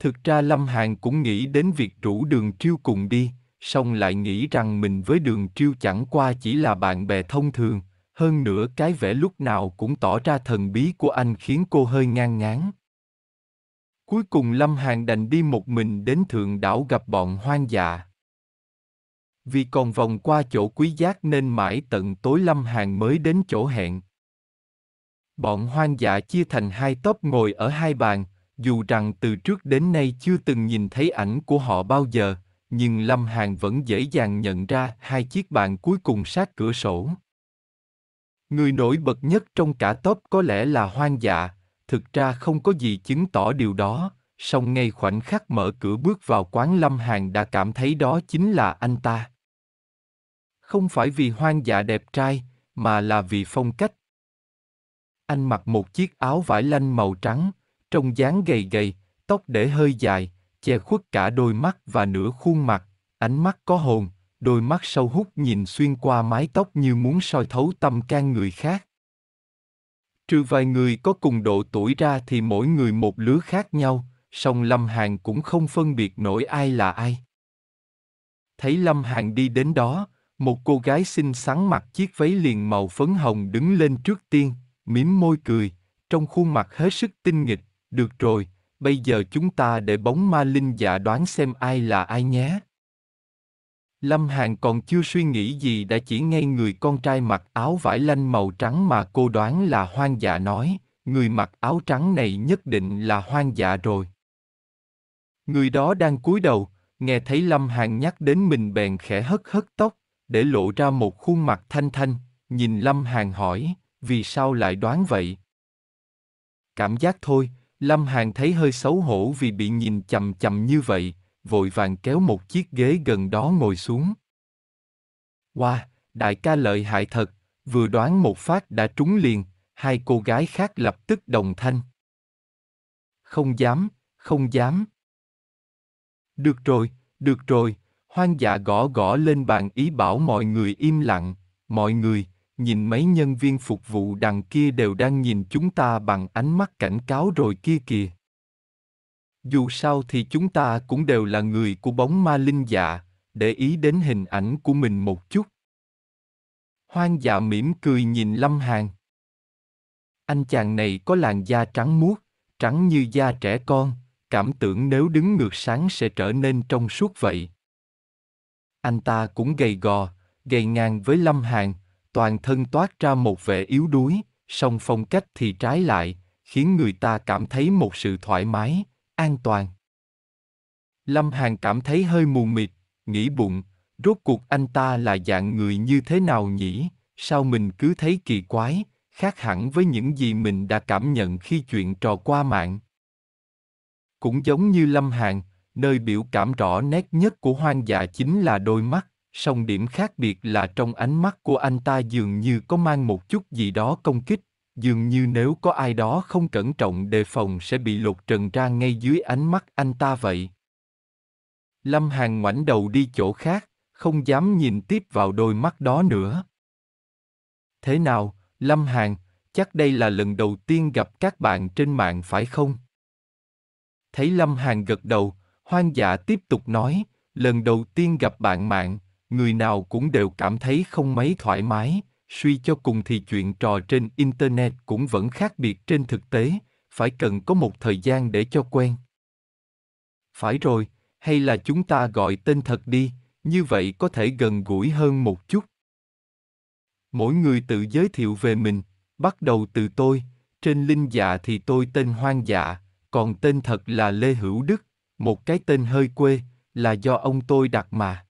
Thực ra Lâm Hàn cũng nghĩ đến việc rủ đường triêu cùng đi, song lại nghĩ rằng mình với đường triêu chẳng qua chỉ là bạn bè thông thường, hơn nữa cái vẻ lúc nào cũng tỏ ra thần bí của anh khiến cô hơi ngang ngán. Cuối cùng Lâm Hàn đành đi một mình đến thượng đảo gặp bọn hoang dạ. Vì còn vòng qua chỗ quý giác nên mãi tận tối Lâm Hàn mới đến chỗ hẹn. Bọn hoang dạ chia thành hai tốp ngồi ở hai bàn, dù rằng từ trước đến nay chưa từng nhìn thấy ảnh của họ bao giờ, nhưng Lâm Hàn vẫn dễ dàng nhận ra hai chiếc bàn cuối cùng sát cửa sổ. Người nổi bật nhất trong cả top có lẽ là hoang dạ, thực ra không có gì chứng tỏ điều đó, song ngay khoảnh khắc mở cửa bước vào quán Lâm Hàn đã cảm thấy đó chính là anh ta. Không phải vì hoang dạ đẹp trai, mà là vì phong cách. Anh mặc một chiếc áo vải lanh màu trắng, trông dáng gầy gầy, tóc để hơi dài, che khuất cả đôi mắt và nửa khuôn mặt, ánh mắt có hồn, đôi mắt sâu hút nhìn xuyên qua mái tóc như muốn soi thấu tâm can người khác. Trừ vài người có cùng độ tuổi ra thì mỗi người một lứa khác nhau, song Lâm Hàn cũng không phân biệt nổi ai là ai. Thấy Lâm Hàn đi đến đó, một cô gái xinh xắn mặc chiếc váy liền màu phấn hồng đứng lên trước tiên, mím môi cười, trong khuôn mặt hết sức tinh nghịch, được rồi, bây giờ chúng ta để bóng ma linh giả đoán xem ai là ai nhé. Lâm Hàn còn chưa suy nghĩ gì đã chỉ ngay người con trai mặc áo vải lanh màu trắng mà cô đoán là hoang dạ nói, người mặc áo trắng này nhất định là hoang dạ rồi. Người đó đang cúi đầu, nghe thấy Lâm Hàn nhắc đến mình bèn khẽ hất hất tóc, để lộ ra một khuôn mặt thanh thanh, nhìn Lâm Hàn hỏi, vì sao lại đoán vậy? Cảm giác thôi, Lâm Hàn thấy hơi xấu hổ vì bị nhìn chằm chằm như vậy, vội vàng kéo một chiếc ghế gần đó ngồi xuống. Wow, đại ca lợi hại thật, vừa đoán một phát đã trúng liền, hai cô gái khác lập tức đồng thanh. Không dám, không dám. Được rồi, được rồi, hoang dạ gõ gõ lên bàn ý bảo mọi người im lặng, mọi người, nhìn mấy nhân viên phục vụ đằng kia đều đang nhìn chúng ta bằng ánh mắt cảnh cáo rồi kia kìa. Dù sao thì chúng ta cũng đều là người của bóng ma linh dạ, để ý đến hình ảnh của mình một chút. Hoang dạ mỉm cười nhìn Lâm Hàn. Anh chàng này có làn da trắng muốt, trắng như da trẻ con, cảm tưởng nếu đứng ngược sáng sẽ trở nên trong suốt vậy. Anh ta cũng gầy gò, gầy ngang với Lâm Hàn, toàn thân toát ra một vẻ yếu đuối, song phong cách thì trái lại, khiến người ta cảm thấy một sự thoải mái, an toàn. Lâm Hàn cảm thấy hơi mù mịt, nghĩ bụng, rốt cuộc anh ta là dạng người như thế nào nhỉ, sao mình cứ thấy kỳ quái, khác hẳn với những gì mình đã cảm nhận khi chuyện trò qua mạng. Cũng giống như Lâm Hàn, nơi biểu cảm rõ nét nhất của hoang dạ chính là đôi mắt song điểm khác biệt là trong ánh mắt của anh ta dường như có mang một chút gì đó công kích dường như nếu có ai đó không cẩn trọng đề phòng sẽ bị lột trần ra ngay dưới ánh mắt anh ta vậy lâm hàn ngoảnh đầu đi chỗ khác không dám nhìn tiếp vào đôi mắt đó nữa thế nào lâm hàn chắc đây là lần đầu tiên gặp các bạn trên mạng phải không thấy lâm hàn gật đầu hoang dạ tiếp tục nói lần đầu tiên gặp bạn mạng người nào cũng đều cảm thấy không mấy thoải mái suy cho cùng thì chuyện trò trên internet cũng vẫn khác biệt trên thực tế phải cần có một thời gian để cho quen phải rồi hay là chúng ta gọi tên thật đi như vậy có thể gần gũi hơn một chút mỗi người tự giới thiệu về mình bắt đầu từ tôi trên linh dạ thì tôi tên hoang dạ còn tên thật là lê hữu đức một cái tên hơi quê là do ông tôi đặt mà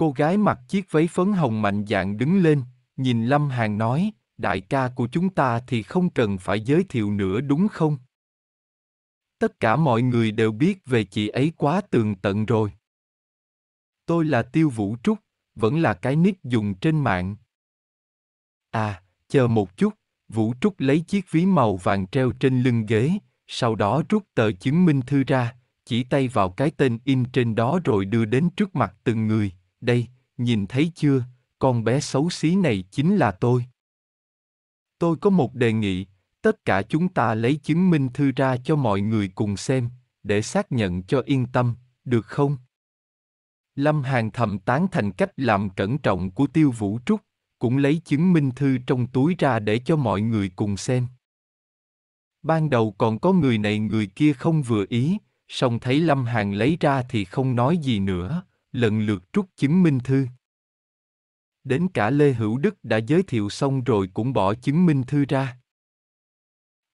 Cô gái mặc chiếc váy phấn hồng mạnh dạn đứng lên, nhìn Lâm Hàn nói, đại ca của chúng ta thì không cần phải giới thiệu nữa đúng không? Tất cả mọi người đều biết về chị ấy quá tường tận rồi. Tôi là Tiêu Vũ Trúc, vẫn là cái nick dùng trên mạng. À, chờ một chút, Vũ Trúc lấy chiếc ví màu vàng treo trên lưng ghế, sau đó rút tờ chứng minh thư ra, chỉ tay vào cái tên in trên đó rồi đưa đến trước mặt từng người đây, nhìn thấy chưa, con bé xấu xí này chính là tôi. Tôi có một đề nghị, tất cả chúng ta lấy chứng minh thư ra cho mọi người cùng xem, để xác nhận cho yên tâm, được không? Lâm Hàn thầm tán thành cách làm cẩn trọng của Tiêu Vũ Trúc, cũng lấy chứng minh thư trong túi ra để cho mọi người cùng xem. Ban đầu còn có người này người kia không vừa ý, song thấy Lâm Hàn lấy ra thì không nói gì nữa, lần lượt trút chứng minh thư. Đến cả Lê Hữu Đức đã giới thiệu xong rồi cũng bỏ chứng minh thư ra.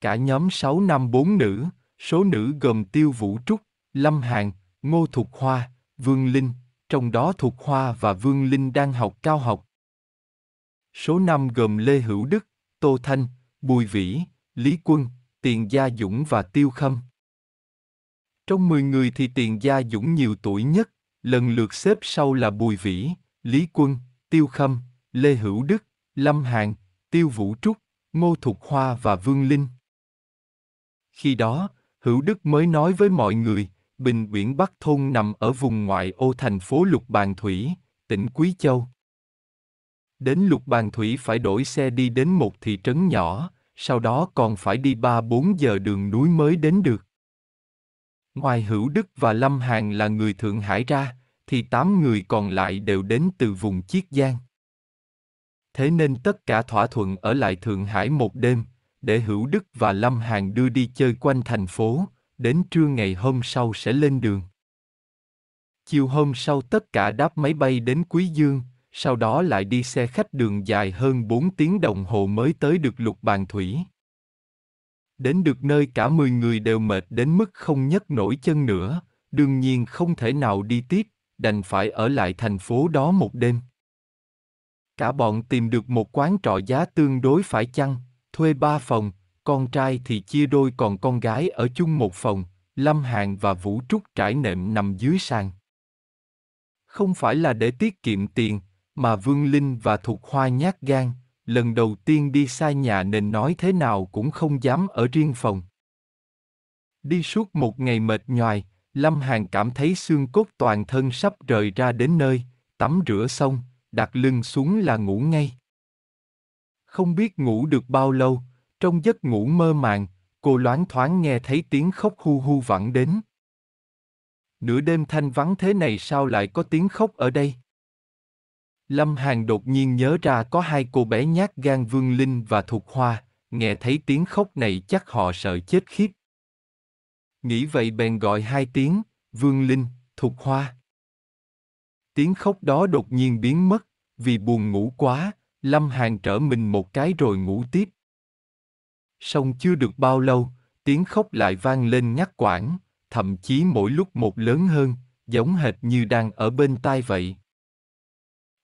Cả nhóm 6 nam 4 nữ, số nữ gồm Tiêu Vũ Trúc, Lâm Hàn, Ngô Thục Hoa, Vương Linh, trong đó Thục Hoa và Vương Linh đang học cao học. Số năm gồm Lê Hữu Đức, Tô Thanh, Bùi Vĩ, Lý Quân, Tiền Gia Dũng và Tiêu Khâm. Trong 10 người thì Tiền Gia Dũng nhiều tuổi nhất, lần lượt xếp sau là Bùi Vĩ, Lý Quân, Tiêu Khâm, Lê Hữu Đức, Lâm Hàn, Tiêu Vũ Trúc, Ngô Thục Hoa và Vương Linh. Khi đó, Hữu Đức mới nói với mọi người, Bình Uyển Bắc Thôn nằm ở vùng ngoại ô thành phố Lục Bàn Thủy, tỉnh Quý Châu. Đến Lục Bàn Thủy phải đổi xe đi đến một thị trấn nhỏ, sau đó còn phải đi 3-4 giờ đường núi mới đến được. Ngoài Hữu Đức và Lâm Hàn là người Thượng Hải ra, thì tám người còn lại đều đến từ vùng Chiết Giang. Thế nên tất cả thỏa thuận ở lại Thượng Hải một đêm, để Hữu Đức và Lâm Hàn đưa đi chơi quanh thành phố, đến trưa ngày hôm sau sẽ lên đường. Chiều hôm sau tất cả đáp máy bay đến Quý Dương, sau đó lại đi xe khách đường dài hơn 4 tiếng đồng hồ mới tới được lục bàn thủy. Đến được nơi cả 10 người đều mệt đến mức không nhấc nổi chân nữa, đương nhiên không thể nào đi tiếp, đành phải ở lại thành phố đó một đêm. Cả bọn tìm được một quán trọ giá tương đối phải chăng, thuê ba phòng, con trai thì chia đôi còn con gái ở chung một phòng, Lâm Hàn và Vũ Trúc trải nệm nằm dưới sàn. Không phải là để tiết kiệm tiền, mà Vương Linh và Thục Hoa nhát gan, lần đầu tiên đi xa nhà nên nói thế nào cũng không dám ở riêng phòng. Đi suốt một ngày mệt nhoài, Lâm Hàn cảm thấy xương cốt toàn thân sắp rời ra đến nơi, tắm rửa xong, đặt lưng xuống là ngủ ngay. Không biết ngủ được bao lâu, trong giấc ngủ mơ màng, cô loáng thoáng nghe thấy tiếng khóc hu hu vẳng đến. Nửa đêm thanh vắng thế này sao lại có tiếng khóc ở đây? Lâm Hàn đột nhiên nhớ ra có hai cô bé nhát gan Vương Linh và Thục Hoa, nghe thấy tiếng khóc này chắc họ sợ chết khiếp. Nghĩ vậy bèn gọi hai tiếng, Vương Linh, Thục Hoa. Tiếng khóc đó đột nhiên biến mất, vì buồn ngủ quá, Lâm Hàn trở mình một cái rồi ngủ tiếp. Xong chưa được bao lâu, tiếng khóc lại vang lên ngắt quãng, thậm chí mỗi lúc một lớn hơn, giống hệt như đang ở bên tai vậy.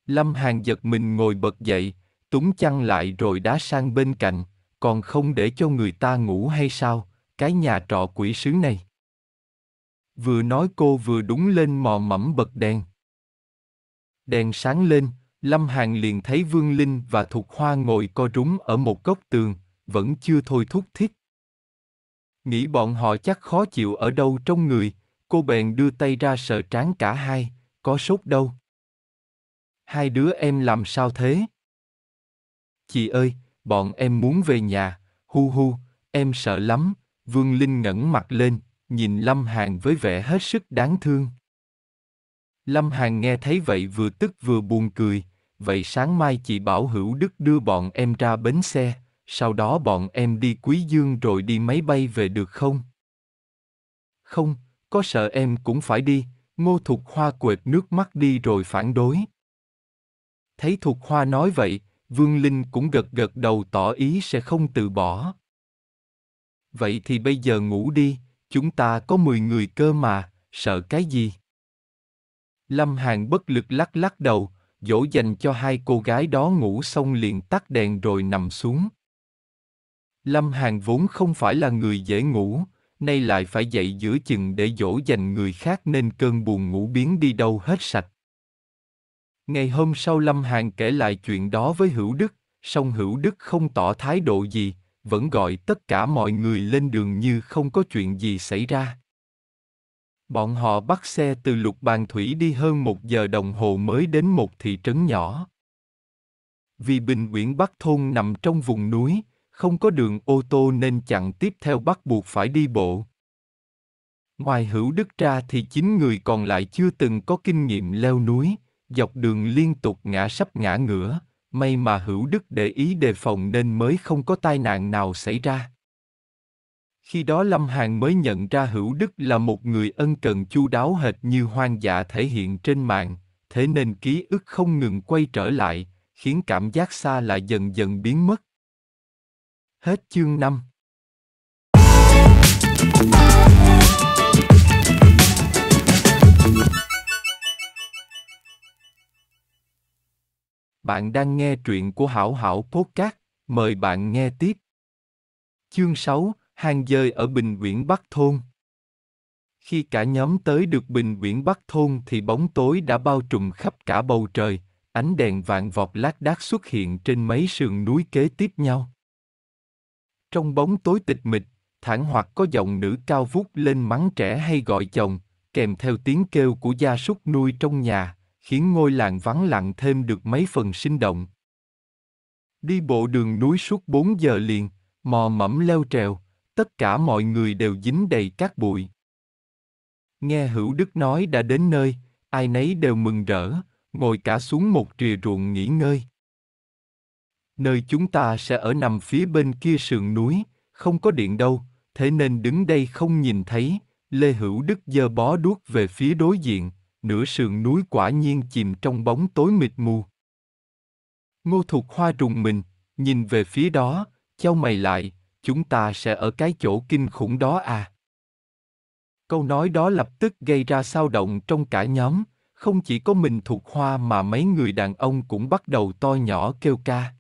Lâm Hàn giật mình ngồi bật dậy, túng chăn lại rồi đá sang bên cạnh, còn không để cho người ta ngủ hay sao, cái nhà trọ quỷ sứ này. Vừa nói cô vừa đúng lên mò mẫm bật đèn. Đèn sáng lên, Lâm Hàn liền thấy Vương Linh và Thục Hoa ngồi co rúm ở một góc tường, vẫn chưa thôi thúc thích. Nghĩ bọn họ chắc khó chịu ở đâu trong người, cô bèn đưa tay ra sợ tráng cả hai, có sốt đâu hai đứa em làm sao thế? Chị ơi, bọn em muốn về nhà, hu hu, em sợ lắm, Vương Linh ngẩng mặt lên, nhìn Lâm Hàn với vẻ hết sức đáng thương. Lâm Hàn nghe thấy vậy vừa tức vừa buồn cười, vậy sáng mai chị bảo Hữu Đức đưa bọn em ra bến xe, sau đó bọn em đi Quý Dương rồi đi máy bay về được không? Không, có sợ em cũng phải đi, Ngô Thục Hoa quệt nước mắt đi rồi phản đối. Thấy Thuộc Hoa nói vậy, Vương Linh cũng gật gật đầu tỏ ý sẽ không từ bỏ. Vậy thì bây giờ ngủ đi, chúng ta có mười người cơ mà, sợ cái gì? Lâm Hàn bất lực lắc lắc đầu, dỗ dành cho hai cô gái đó ngủ xong liền tắt đèn rồi nằm xuống. Lâm Hàn vốn không phải là người dễ ngủ, nay lại phải dậy giữa chừng để dỗ dành người khác nên cơn buồn ngủ biến đi đâu hết sạch. Ngày hôm sau Lâm Hàn kể lại chuyện đó với Hữu Đức, song Hữu Đức không tỏ thái độ gì, vẫn gọi tất cả mọi người lên đường như không có chuyện gì xảy ra. Bọn họ bắt xe từ lục bàn thủy đi hơn một giờ đồng hồ mới đến một thị trấn nhỏ. Vì Bình Uyển Bắc Thôn nằm trong vùng núi, không có đường ô tô nên chặn tiếp theo bắt buộc phải đi bộ. Ngoài hữu đức ra thì chín người còn lại chưa từng có kinh nghiệm leo núi, dọc đường liên tục ngã sắp ngã ngửa, may mà hữu đức để ý đề phòng nên mới không có tai nạn nào xảy ra. Khi đó Lâm Hàn mới nhận ra Hữu Đức là một người ân cần chu đáo hệt như hoang dạ thể hiện trên mạng, thế nên ký ức không ngừng quay trở lại, khiến cảm giác xa lạ dần dần biến mất. Hết chương 5 Bạn đang nghe truyện của Hảo Hảo Podcast, mời bạn nghe tiếp. Chương 6, hang dơi ở Bình Viễn Bắc Thôn Khi cả nhóm tới được Bình Viễn Bắc Thôn thì bóng tối đã bao trùm khắp cả bầu trời, ánh đèn vạn vọt lác đác xuất hiện trên mấy sườn núi kế tiếp nhau. Trong bóng tối tịch mịch, thản hoặc có giọng nữ cao vút lên mắng trẻ hay gọi chồng, kèm theo tiếng kêu của gia súc nuôi trong nhà, khiến ngôi làng vắng lặng thêm được mấy phần sinh động. Đi bộ đường núi suốt 4 giờ liền, mò mẫm leo trèo, tất cả mọi người đều dính đầy cát bụi. Nghe Hữu Đức nói đã đến nơi, ai nấy đều mừng rỡ, ngồi cả xuống một rìa ruộng nghỉ ngơi. Nơi chúng ta sẽ ở nằm phía bên kia sườn núi, không có điện đâu, thế nên đứng đây không nhìn thấy, Lê Hữu Đức giơ bó đuốc về phía đối diện, nửa sườn núi quả nhiên chìm trong bóng tối mịt mù. Ngô Thục Hoa rùng mình, nhìn về phía đó, trao mày lại, chúng ta sẽ ở cái chỗ kinh khủng đó à. Câu nói đó lập tức gây ra sao động trong cả nhóm, không chỉ có mình Thục Hoa mà mấy người đàn ông cũng bắt đầu to nhỏ kêu ca.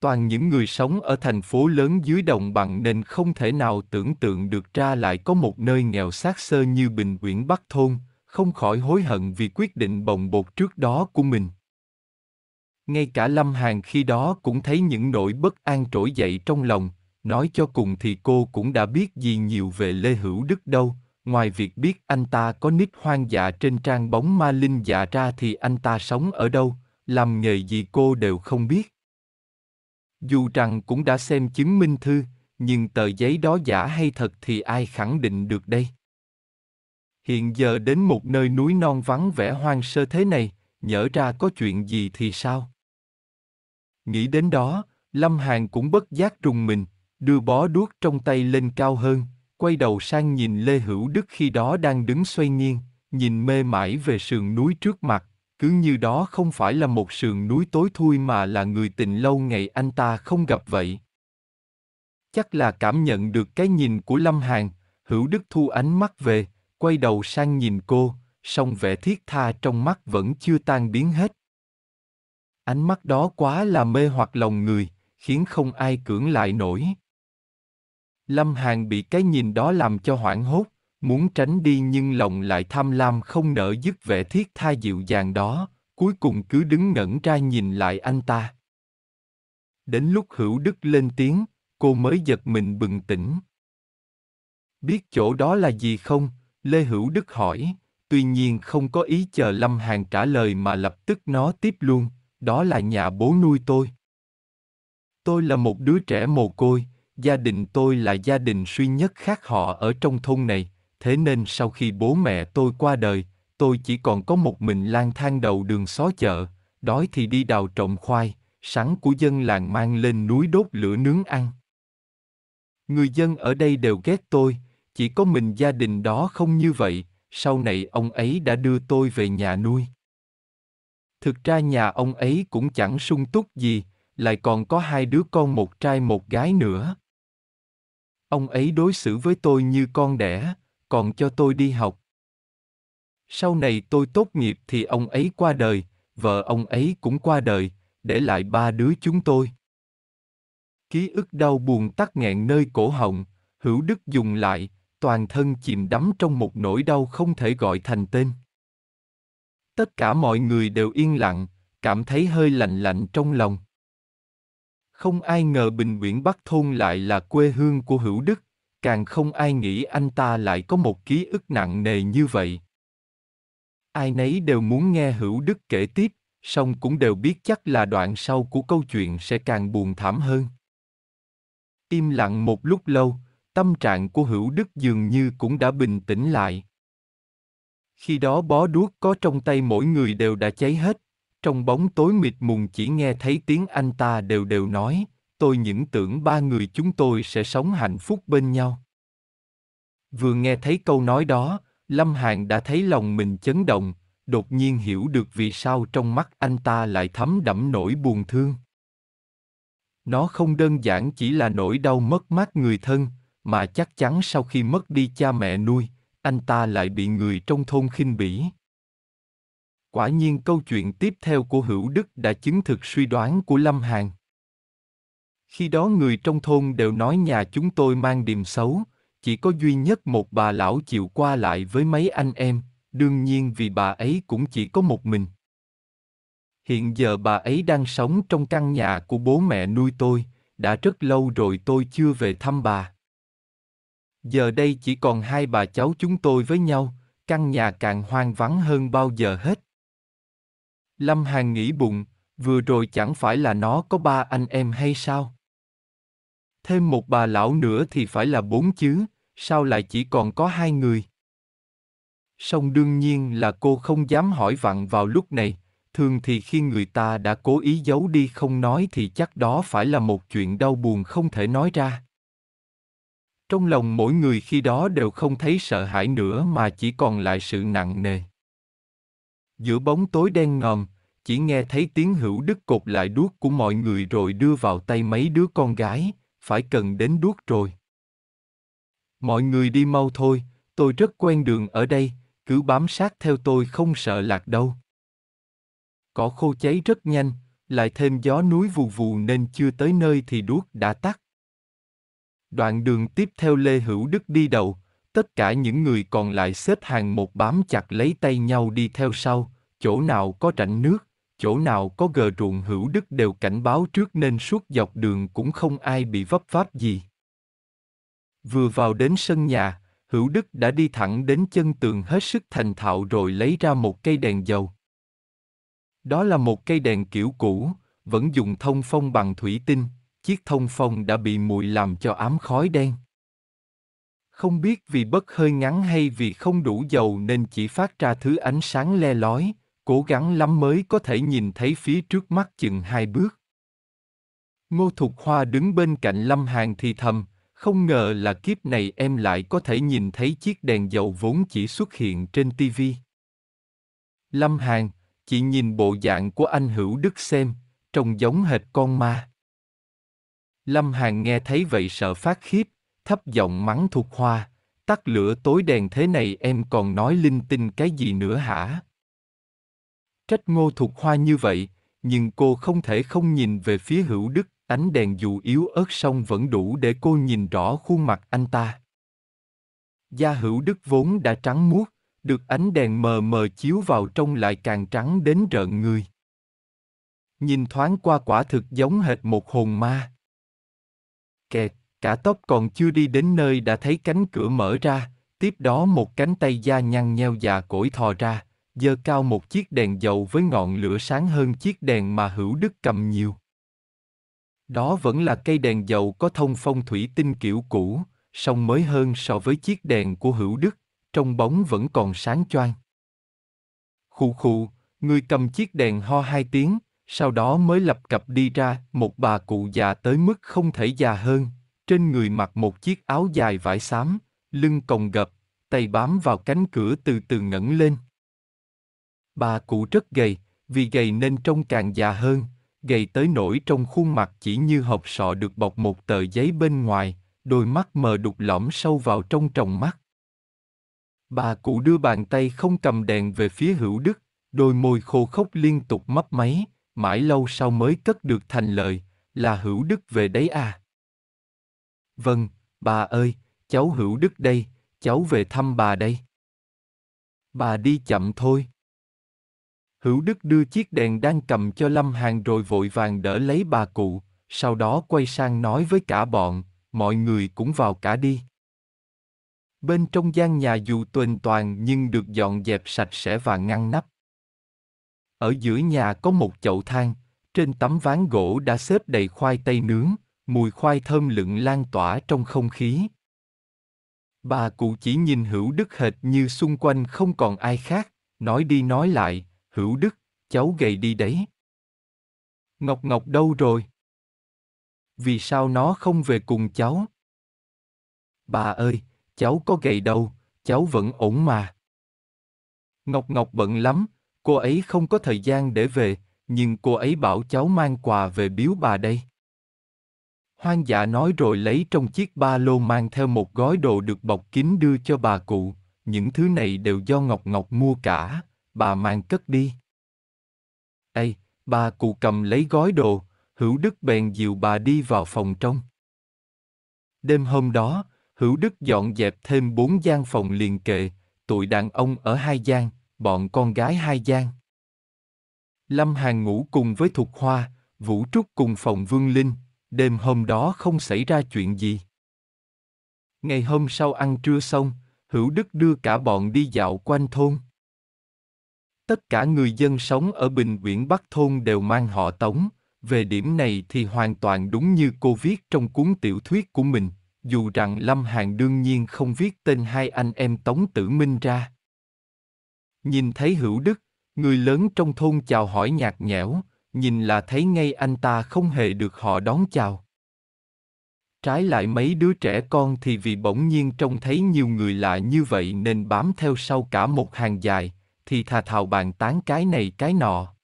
Toàn những người sống ở thành phố lớn dưới đồng bằng nên không thể nào tưởng tượng được ra lại có một nơi nghèo xác xơ như Bình Uyển Bắc Thôn, không khỏi hối hận vì quyết định bồng bột trước đó của mình. Ngay cả Lâm Hàn khi đó cũng thấy những nỗi bất an trỗi dậy trong lòng, nói cho cùng thì cô cũng đã biết gì nhiều về Lê Hữu Đức đâu, ngoài việc biết anh ta có nít hoang dạ trên trang bóng ma linh dạ ra thì anh ta sống ở đâu, làm nghề gì cô đều không biết. Dù rằng cũng đã xem chứng minh thư, nhưng tờ giấy đó giả hay thật thì ai khẳng định được đây? hiện giờ đến một nơi núi non vắng vẻ hoang sơ thế này, nhỡ ra có chuyện gì thì sao? Nghĩ đến đó, Lâm Hàn cũng bất giác rùng mình, đưa bó đuốc trong tay lên cao hơn, quay đầu sang nhìn Lê Hữu Đức khi đó đang đứng xoay nghiêng, nhìn mê mải về sườn núi trước mặt, cứ như đó không phải là một sườn núi tối thui mà là người tình lâu ngày anh ta không gặp vậy. Chắc là cảm nhận được cái nhìn của Lâm Hàn, Hữu Đức thu ánh mắt về, quay đầu sang nhìn cô, song vẻ thiết tha trong mắt vẫn chưa tan biến hết. Ánh mắt đó quá là mê hoặc lòng người, khiến không ai cưỡng lại nổi. Lâm Hàn bị cái nhìn đó làm cho hoảng hốt, muốn tránh đi nhưng lòng lại tham lam không nỡ dứt vẻ thiết tha dịu dàng đó, cuối cùng cứ đứng ngẩn ra nhìn lại anh ta. Đến lúc hữu đức lên tiếng, cô mới giật mình bừng tỉnh. Biết chỗ đó là gì không? Lê Hữu Đức hỏi, tuy nhiên không có ý chờ Lâm Hàn trả lời mà lập tức nó tiếp luôn, đó là nhà bố nuôi tôi. Tôi là một đứa trẻ mồ côi, gia đình tôi là gia đình duy nhất khác họ ở trong thôn này, thế nên sau khi bố mẹ tôi qua đời, tôi chỉ còn có một mình lang thang đầu đường xó chợ, đói thì đi đào trộm khoai, sắn của dân làng mang lên núi đốt lửa nướng ăn. Người dân ở đây đều ghét tôi, chỉ có mình gia đình đó không như vậy sau này ông ấy đã đưa tôi về nhà nuôi thực ra nhà ông ấy cũng chẳng sung túc gì lại còn có hai đứa con một trai một gái nữa ông ấy đối xử với tôi như con đẻ còn cho tôi đi học sau này tôi tốt nghiệp thì ông ấy qua đời vợ ông ấy cũng qua đời để lại ba đứa chúng tôi ký ức đau buồn tắc nghẹn nơi cổ họng hữu đức dùng lại toàn thân chìm đắm trong một nỗi đau không thể gọi thành tên. Tất cả mọi người đều yên lặng, cảm thấy hơi lạnh lạnh trong lòng. Không ai ngờ Bình Nguyễn Bắc Thôn lại là quê hương của Hữu Đức, càng không ai nghĩ anh ta lại có một ký ức nặng nề như vậy. Ai nấy đều muốn nghe Hữu Đức kể tiếp, song cũng đều biết chắc là đoạn sau của câu chuyện sẽ càng buồn thảm hơn. Im lặng một lúc lâu, tâm trạng của hữu đức dường như cũng đã bình tĩnh lại khi đó bó đuốc có trong tay mỗi người đều đã cháy hết trong bóng tối mịt mùng chỉ nghe thấy tiếng anh ta đều đều nói tôi những tưởng ba người chúng tôi sẽ sống hạnh phúc bên nhau vừa nghe thấy câu nói đó lâm hàn đã thấy lòng mình chấn động đột nhiên hiểu được vì sao trong mắt anh ta lại thấm đẫm nỗi buồn thương nó không đơn giản chỉ là nỗi đau mất mát người thân mà chắc chắn sau khi mất đi cha mẹ nuôi, anh ta lại bị người trong thôn khinh bỉ. Quả nhiên câu chuyện tiếp theo của Hữu Đức đã chứng thực suy đoán của Lâm Hàn. Khi đó người trong thôn đều nói nhà chúng tôi mang điềm xấu, chỉ có duy nhất một bà lão chịu qua lại với mấy anh em, đương nhiên vì bà ấy cũng chỉ có một mình. Hiện giờ bà ấy đang sống trong căn nhà của bố mẹ nuôi tôi, đã rất lâu rồi tôi chưa về thăm bà. Giờ đây chỉ còn hai bà cháu chúng tôi với nhau, căn nhà càng hoang vắng hơn bao giờ hết. Lâm Hàn nghĩ bụng, vừa rồi chẳng phải là nó có ba anh em hay sao? Thêm một bà lão nữa thì phải là bốn chứ, sao lại chỉ còn có hai người? Song đương nhiên là cô không dám hỏi vặn vào lúc này, thường thì khi người ta đã cố ý giấu đi không nói thì chắc đó phải là một chuyện đau buồn không thể nói ra. Trong lòng mỗi người khi đó đều không thấy sợ hãi nữa mà chỉ còn lại sự nặng nề. Giữa bóng tối đen ngòm, chỉ nghe thấy tiếng hữu đức cột lại đuốc của mọi người rồi đưa vào tay mấy đứa con gái, phải cần đến đuốc rồi. Mọi người đi mau thôi, tôi rất quen đường ở đây, cứ bám sát theo tôi không sợ lạc đâu. Cỏ khô cháy rất nhanh, lại thêm gió núi vù vù nên chưa tới nơi thì đuốc đã tắt. Đoạn đường tiếp theo Lê Hữu Đức đi đầu, tất cả những người còn lại xếp hàng một bám chặt lấy tay nhau đi theo sau, chỗ nào có rãnh nước, chỗ nào có gờ ruộng Hữu Đức đều cảnh báo trước nên suốt dọc đường cũng không ai bị vấp pháp gì. Vừa vào đến sân nhà, Hữu Đức đã đi thẳng đến chân tường hết sức thành thạo rồi lấy ra một cây đèn dầu. Đó là một cây đèn kiểu cũ, vẫn dùng thông phong bằng thủy tinh, chiếc thông phong đã bị muội làm cho ám khói đen. Không biết vì bất hơi ngắn hay vì không đủ dầu nên chỉ phát ra thứ ánh sáng le lói, cố gắng lắm mới có thể nhìn thấy phía trước mắt chừng hai bước. Ngô Thục Hoa đứng bên cạnh Lâm Hàn thì thầm, không ngờ là kiếp này em lại có thể nhìn thấy chiếc đèn dầu vốn chỉ xuất hiện trên tivi. Lâm Hàn, chị nhìn bộ dạng của anh Hữu Đức xem, trông giống hệt con ma. Lâm Hàn nghe thấy vậy sợ phát khiếp, thấp giọng mắng thuộc hoa, tắt lửa tối đèn thế này em còn nói linh tinh cái gì nữa hả? Trách ngô thuộc hoa như vậy, nhưng cô không thể không nhìn về phía hữu đức, ánh đèn dù yếu ớt song vẫn đủ để cô nhìn rõ khuôn mặt anh ta. Da hữu đức vốn đã trắng muốt, được ánh đèn mờ mờ chiếu vào trong lại càng trắng đến rợn người. Nhìn thoáng qua quả thực giống hệt một hồn ma kẹt, cả tóc còn chưa đi đến nơi đã thấy cánh cửa mở ra, tiếp đó một cánh tay da nhăn nheo già cỗi thò ra, giơ cao một chiếc đèn dầu với ngọn lửa sáng hơn chiếc đèn mà Hữu Đức cầm nhiều. Đó vẫn là cây đèn dầu có thông phong thủy tinh kiểu cũ, song mới hơn so với chiếc đèn của Hữu Đức, trong bóng vẫn còn sáng choang. Khụ khụ, người cầm chiếc đèn ho hai tiếng, sau đó mới lập cập đi ra, một bà cụ già tới mức không thể già hơn, trên người mặc một chiếc áo dài vải xám, lưng còng gập, tay bám vào cánh cửa từ từ ngẩng lên. Bà cụ rất gầy, vì gầy nên trông càng già hơn, gầy tới nỗi trong khuôn mặt chỉ như hộp sọ được bọc một tờ giấy bên ngoài, đôi mắt mờ đục lõm sâu vào trong tròng mắt. Bà cụ đưa bàn tay không cầm đèn về phía hữu đức, đôi môi khô khốc liên tục mấp máy, mãi lâu sau mới cất được thành lời, là hữu đức về đấy à. Vâng, bà ơi, cháu hữu đức đây, cháu về thăm bà đây. Bà đi chậm thôi. Hữu Đức đưa chiếc đèn đang cầm cho Lâm Hàn rồi vội vàng đỡ lấy bà cụ, sau đó quay sang nói với cả bọn, mọi người cũng vào cả đi. Bên trong gian nhà dù tuần toàn nhưng được dọn dẹp sạch sẽ và ngăn nắp. Ở giữa nhà có một chậu than, trên tấm ván gỗ đã xếp đầy khoai tây nướng, mùi khoai thơm lựng lan tỏa trong không khí. Bà cụ chỉ nhìn Hữu Đức hệt như xung quanh không còn ai khác, nói đi nói lại, Hữu Đức, cháu gầy đi đấy. Ngọc Ngọc đâu rồi? Vì sao nó không về cùng cháu? Bà ơi, cháu có gầy đâu, cháu vẫn ổn mà. Ngọc Ngọc bận lắm, cô ấy không có thời gian để về, nhưng cô ấy bảo cháu mang quà về biếu bà đây. Hoang dạ nói rồi lấy trong chiếc ba lô mang theo một gói đồ được bọc kín đưa cho bà cụ, những thứ này đều do Ngọc Ngọc mua cả, bà mang cất đi. Ê, bà cụ cầm lấy gói đồ, Hữu Đức bèn dìu bà đi vào phòng trong. Đêm hôm đó, Hữu Đức dọn dẹp thêm bốn gian phòng liền kề, tụi đàn ông ở hai gian, bọn con gái hai giang. Lâm Hàng ngủ cùng với Thục Hoa, Vũ Trúc cùng phòng Vương Linh, đêm hôm đó không xảy ra chuyện gì. Ngày hôm sau ăn trưa xong, Hữu Đức đưa cả bọn đi dạo quanh thôn. Tất cả người dân sống ở Bình Uyển Bắc Thôn đều mang họ Tống, về điểm này thì hoàn toàn đúng như cô viết trong cuốn tiểu thuyết của mình, dù rằng Lâm Hàn đương nhiên không viết tên hai anh em Tống Tử Minh ra. Nhìn thấy Hữu Đức, người lớn trong thôn chào hỏi nhạt nhẽo, nhìn là thấy ngay anh ta không hề được họ đón chào. Trái lại mấy đứa trẻ con thì vì bỗng nhiên trông thấy nhiều người lạ như vậy nên bám theo sau cả một hàng dài, thì thà thào bàn tán cái này cái nọ.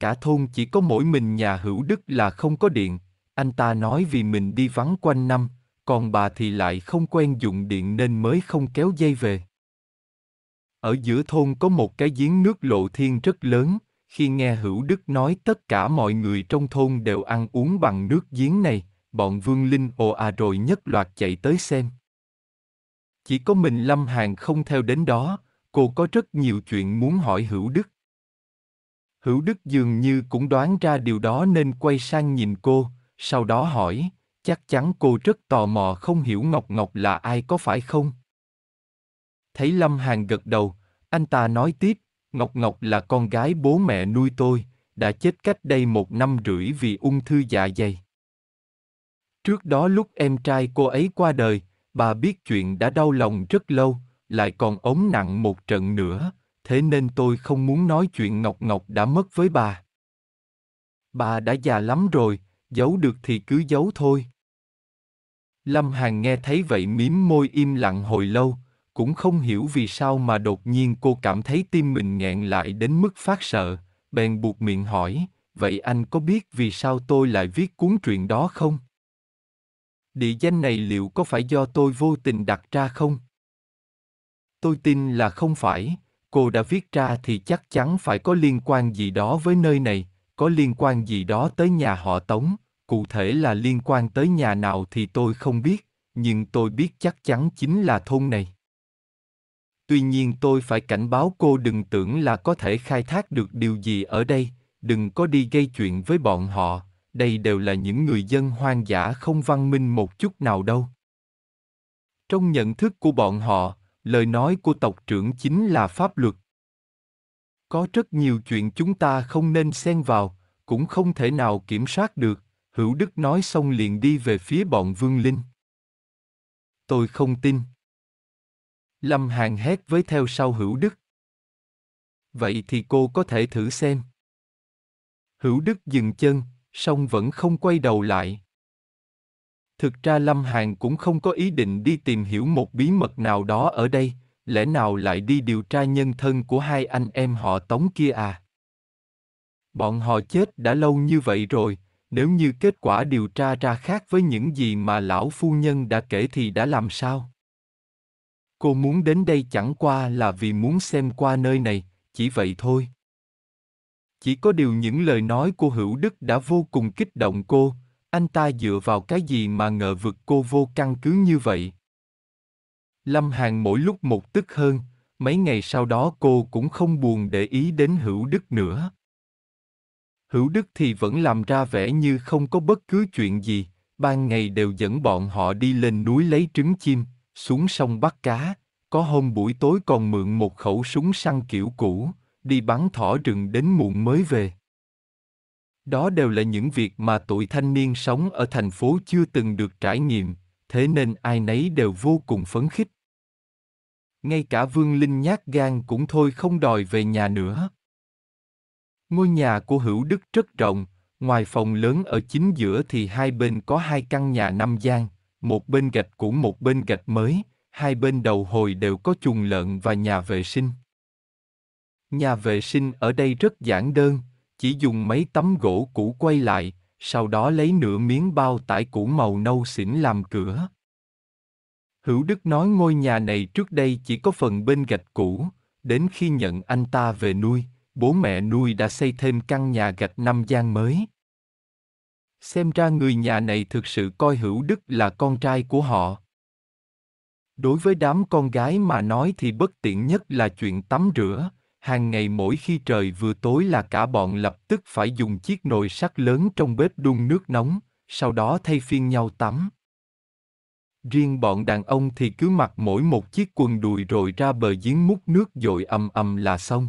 Cả thôn chỉ có mỗi mình nhà hữu đức là không có điện, anh ta nói vì mình đi vắng quanh năm, còn bà thì lại không quen dụng điện nên mới không kéo dây về. Ở giữa thôn có một cái giếng nước lộ thiên rất lớn, khi nghe Hữu Đức nói tất cả mọi người trong thôn đều ăn uống bằng nước giếng này, bọn Vương Linh ồ à rồi nhất loạt chạy tới xem. Chỉ có mình Lâm Hàn không theo đến đó, cô có rất nhiều chuyện muốn hỏi Hữu Đức. Hữu Đức dường như cũng đoán ra điều đó nên quay sang nhìn cô, sau đó hỏi, chắc chắn cô rất tò mò không hiểu Ngọc Ngọc là ai có phải không? Thấy Lâm Hàn gật đầu, anh ta nói tiếp, Ngọc Ngọc là con gái bố mẹ nuôi tôi, đã chết cách đây một năm rưỡi vì ung thư dạ dày. Trước đó lúc em trai cô ấy qua đời, bà biết chuyện đã đau lòng rất lâu, lại còn ốm nặng một trận nữa, thế nên tôi không muốn nói chuyện Ngọc Ngọc đã mất với bà. Bà đã già lắm rồi, giấu được thì cứ giấu thôi. Lâm Hàn nghe thấy vậy mím môi im lặng hồi lâu, cũng không hiểu vì sao mà đột nhiên cô cảm thấy tim mình nghẹn lại đến mức phát sợ, bèn buộc miệng hỏi, vậy anh có biết vì sao tôi lại viết cuốn truyện đó không? Địa danh này liệu có phải do tôi vô tình đặt ra không? Tôi tin là không phải, cô đã viết ra thì chắc chắn phải có liên quan gì đó với nơi này, có liên quan gì đó tới nhà họ Tống, cụ thể là liên quan tới nhà nào thì tôi không biết, nhưng tôi biết chắc chắn chính là thôn này tuy nhiên tôi phải cảnh báo cô đừng tưởng là có thể khai thác được điều gì ở đây đừng có đi gây chuyện với bọn họ đây đều là những người dân hoang dã không văn minh một chút nào đâu trong nhận thức của bọn họ lời nói của tộc trưởng chính là pháp luật có rất nhiều chuyện chúng ta không nên xen vào cũng không thể nào kiểm soát được hữu đức nói xong liền đi về phía bọn vương linh tôi không tin Lâm Hàn hét với theo sau Hữu Đức. Vậy thì cô có thể thử xem. Hữu Đức dừng chân, song vẫn không quay đầu lại. Thực ra Lâm Hàn cũng không có ý định đi tìm hiểu một bí mật nào đó ở đây, lẽ nào lại đi điều tra nhân thân của hai anh em họ Tống kia à? Bọn họ chết đã lâu như vậy rồi, nếu như kết quả điều tra ra khác với những gì mà lão phu nhân đã kể thì đã làm sao? Cô muốn đến đây chẳng qua là vì muốn xem qua nơi này, chỉ vậy thôi. Chỉ có điều những lời nói của Hữu Đức đã vô cùng kích động cô, anh ta dựa vào cái gì mà ngờ vực cô vô căn cứ như vậy. Lâm Hàn mỗi lúc một tức hơn, mấy ngày sau đó cô cũng không buồn để ý đến Hữu Đức nữa. Hữu Đức thì vẫn làm ra vẻ như không có bất cứ chuyện gì, ban ngày đều dẫn bọn họ đi lên núi lấy trứng chim, xuống sông bắt cá, có hôm buổi tối còn mượn một khẩu súng săn kiểu cũ, đi bắn thỏ rừng đến muộn mới về. Đó đều là những việc mà tuổi thanh niên sống ở thành phố chưa từng được trải nghiệm, thế nên ai nấy đều vô cùng phấn khích. Ngay cả Vương Linh nhát gan cũng thôi không đòi về nhà nữa. Ngôi nhà của Hữu Đức rất rộng, ngoài phòng lớn ở chính giữa thì hai bên có hai căn nhà năm gian một bên gạch cũ một bên gạch mới, hai bên đầu hồi đều có chuồng lợn và nhà vệ sinh. Nhà vệ sinh ở đây rất giản đơn, chỉ dùng mấy tấm gỗ cũ quay lại, sau đó lấy nửa miếng bao tải cũ màu nâu xỉn làm cửa. Hữu Đức nói ngôi nhà này trước đây chỉ có phần bên gạch cũ, đến khi nhận anh ta về nuôi, bố mẹ nuôi đã xây thêm căn nhà gạch năm gian mới xem ra người nhà này thực sự coi hữu đức là con trai của họ đối với đám con gái mà nói thì bất tiện nhất là chuyện tắm rửa hàng ngày mỗi khi trời vừa tối là cả bọn lập tức phải dùng chiếc nồi sắt lớn trong bếp đun nước nóng sau đó thay phiên nhau tắm riêng bọn đàn ông thì cứ mặc mỗi một chiếc quần đùi rồi ra bờ giếng múc nước dội ầm ầm là xong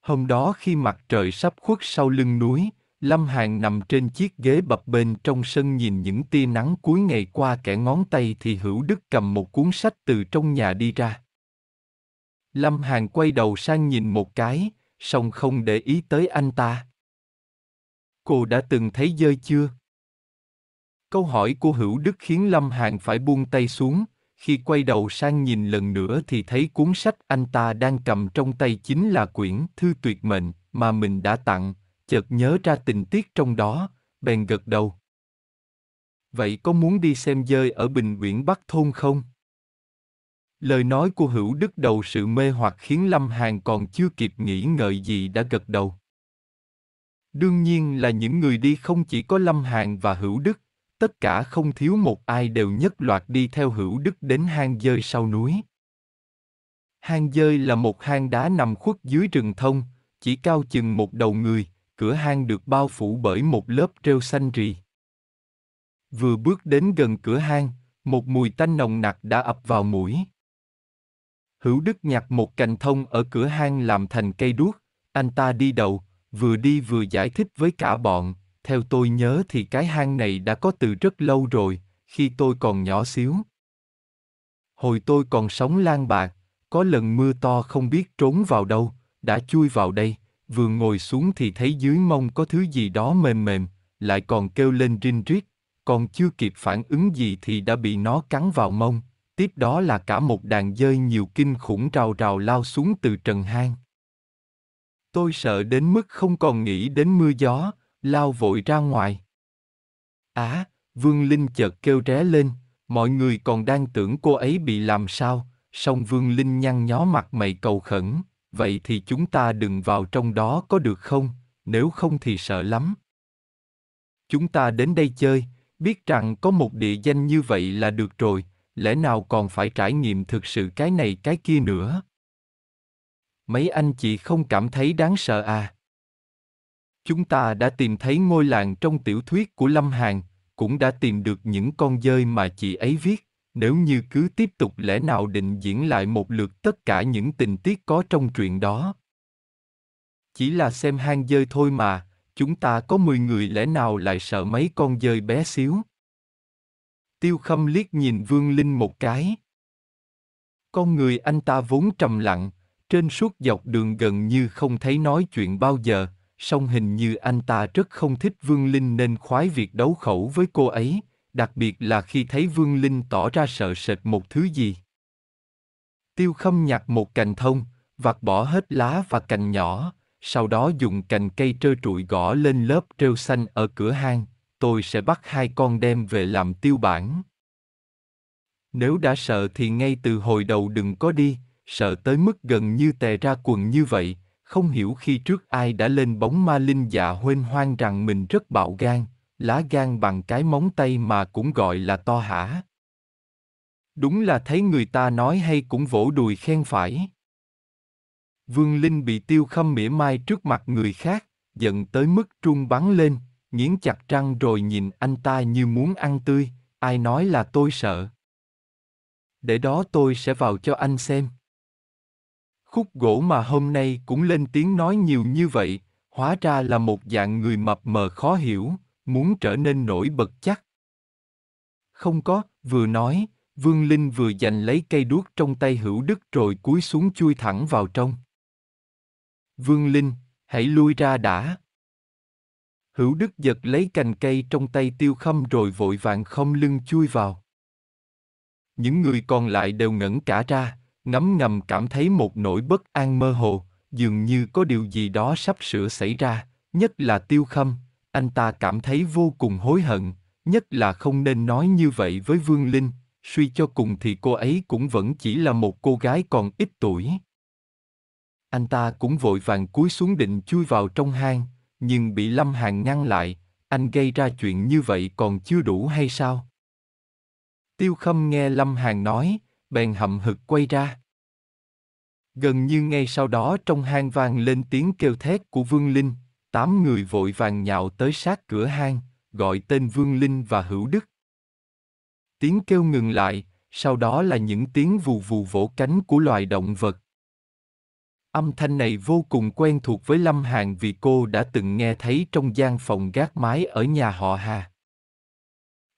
hôm đó khi mặt trời sắp khuất sau lưng núi Lâm Hàn nằm trên chiếc ghế bập bên trong sân nhìn những tia nắng cuối ngày qua kẻ ngón tay thì Hữu Đức cầm một cuốn sách từ trong nhà đi ra. Lâm Hàn quay đầu sang nhìn một cái, song không để ý tới anh ta. Cô đã từng thấy dơi chưa? Câu hỏi của Hữu Đức khiến Lâm Hàn phải buông tay xuống, khi quay đầu sang nhìn lần nữa thì thấy cuốn sách anh ta đang cầm trong tay chính là quyển Thư Tuyệt Mệnh mà mình đã tặng, chợt nhớ ra tình tiết trong đó, bèn gật đầu. Vậy có muốn đi xem dơi ở Bình Uyển Bắc Thôn không? Lời nói của hữu đức đầu sự mê hoặc khiến Lâm Hàn còn chưa kịp nghĩ ngợi gì đã gật đầu. Đương nhiên là những người đi không chỉ có Lâm Hàn và hữu đức, tất cả không thiếu một ai đều nhất loạt đi theo hữu đức đến hang dơi sau núi. Hang dơi là một hang đá nằm khuất dưới rừng thông, chỉ cao chừng một đầu người, cửa hang được bao phủ bởi một lớp treo xanh rì. Vừa bước đến gần cửa hang, một mùi tanh nồng nặc đã ập vào mũi. Hữu Đức nhặt một cành thông ở cửa hang làm thành cây đuốc, anh ta đi đầu, vừa đi vừa giải thích với cả bọn, theo tôi nhớ thì cái hang này đã có từ rất lâu rồi, khi tôi còn nhỏ xíu. Hồi tôi còn sống lang bạc, có lần mưa to không biết trốn vào đâu, đã chui vào đây, vừa ngồi xuống thì thấy dưới mông có thứ gì đó mềm mềm, lại còn kêu lên rinh rít, còn chưa kịp phản ứng gì thì đã bị nó cắn vào mông, tiếp đó là cả một đàn dơi nhiều kinh khủng rào rào lao xuống từ trần hang. Tôi sợ đến mức không còn nghĩ đến mưa gió, lao vội ra ngoài. Á, à, Vương Linh chợt kêu ré lên, mọi người còn đang tưởng cô ấy bị làm sao, song Vương Linh nhăn nhó mặt mày cầu khẩn, vậy thì chúng ta đừng vào trong đó có được không nếu không thì sợ lắm chúng ta đến đây chơi biết rằng có một địa danh như vậy là được rồi lẽ nào còn phải trải nghiệm thực sự cái này cái kia nữa mấy anh chị không cảm thấy đáng sợ à chúng ta đã tìm thấy ngôi làng trong tiểu thuyết của lâm hàn cũng đã tìm được những con dơi mà chị ấy viết nếu như cứ tiếp tục lẽ nào định diễn lại một lượt tất cả những tình tiết có trong truyện đó. Chỉ là xem hang dơi thôi mà, chúng ta có 10 người lẽ nào lại sợ mấy con dơi bé xíu. Tiêu khâm liếc nhìn Vương Linh một cái. Con người anh ta vốn trầm lặng, trên suốt dọc đường gần như không thấy nói chuyện bao giờ, song hình như anh ta rất không thích Vương Linh nên khoái việc đấu khẩu với cô ấy, đặc biệt là khi thấy Vương Linh tỏ ra sợ sệt một thứ gì. Tiêu Khâm nhặt một cành thông, vặt bỏ hết lá và cành nhỏ, sau đó dùng cành cây trơ trụi gõ lên lớp trêu xanh ở cửa hang, tôi sẽ bắt hai con đem về làm tiêu bản. Nếu đã sợ thì ngay từ hồi đầu đừng có đi, sợ tới mức gần như tè ra quần như vậy, không hiểu khi trước ai đã lên bóng ma linh dạ huênh hoang rằng mình rất bạo gan, lá gan bằng cái móng tay mà cũng gọi là to hả? Đúng là thấy người ta nói hay cũng vỗ đùi khen phải. Vương Linh bị tiêu khâm mỉa mai trước mặt người khác, giận tới mức trung bắn lên, nghiến chặt răng rồi nhìn anh ta như muốn ăn tươi, ai nói là tôi sợ. Để đó tôi sẽ vào cho anh xem. Khúc gỗ mà hôm nay cũng lên tiếng nói nhiều như vậy, hóa ra là một dạng người mập mờ khó hiểu, muốn trở nên nổi bật chắc. Không có, vừa nói, Vương Linh vừa giành lấy cây đuốc trong tay hữu đức rồi cúi xuống chui thẳng vào trong. Vương Linh, hãy lui ra đã. Hữu Đức giật lấy cành cây trong tay tiêu khâm rồi vội vàng không lưng chui vào. Những người còn lại đều ngẩn cả ra, ngấm ngầm cảm thấy một nỗi bất an mơ hồ, dường như có điều gì đó sắp sửa xảy ra, nhất là tiêu khâm, anh ta cảm thấy vô cùng hối hận, nhất là không nên nói như vậy với Vương Linh, suy cho cùng thì cô ấy cũng vẫn chỉ là một cô gái còn ít tuổi. Anh ta cũng vội vàng cúi xuống định chui vào trong hang, nhưng bị Lâm Hàn ngăn lại, anh gây ra chuyện như vậy còn chưa đủ hay sao? Tiêu Khâm nghe Lâm Hàn nói, bèn hậm hực quay ra. Gần như ngay sau đó trong hang vang lên tiếng kêu thét của Vương Linh, Tám người vội vàng nhào tới sát cửa hang, gọi tên Vương Linh và Hữu Đức. Tiếng kêu ngừng lại, sau đó là những tiếng vù vù vỗ cánh của loài động vật. Âm thanh này vô cùng quen thuộc với Lâm Hàn vì cô đã từng nghe thấy trong gian phòng gác mái ở nhà họ Hà.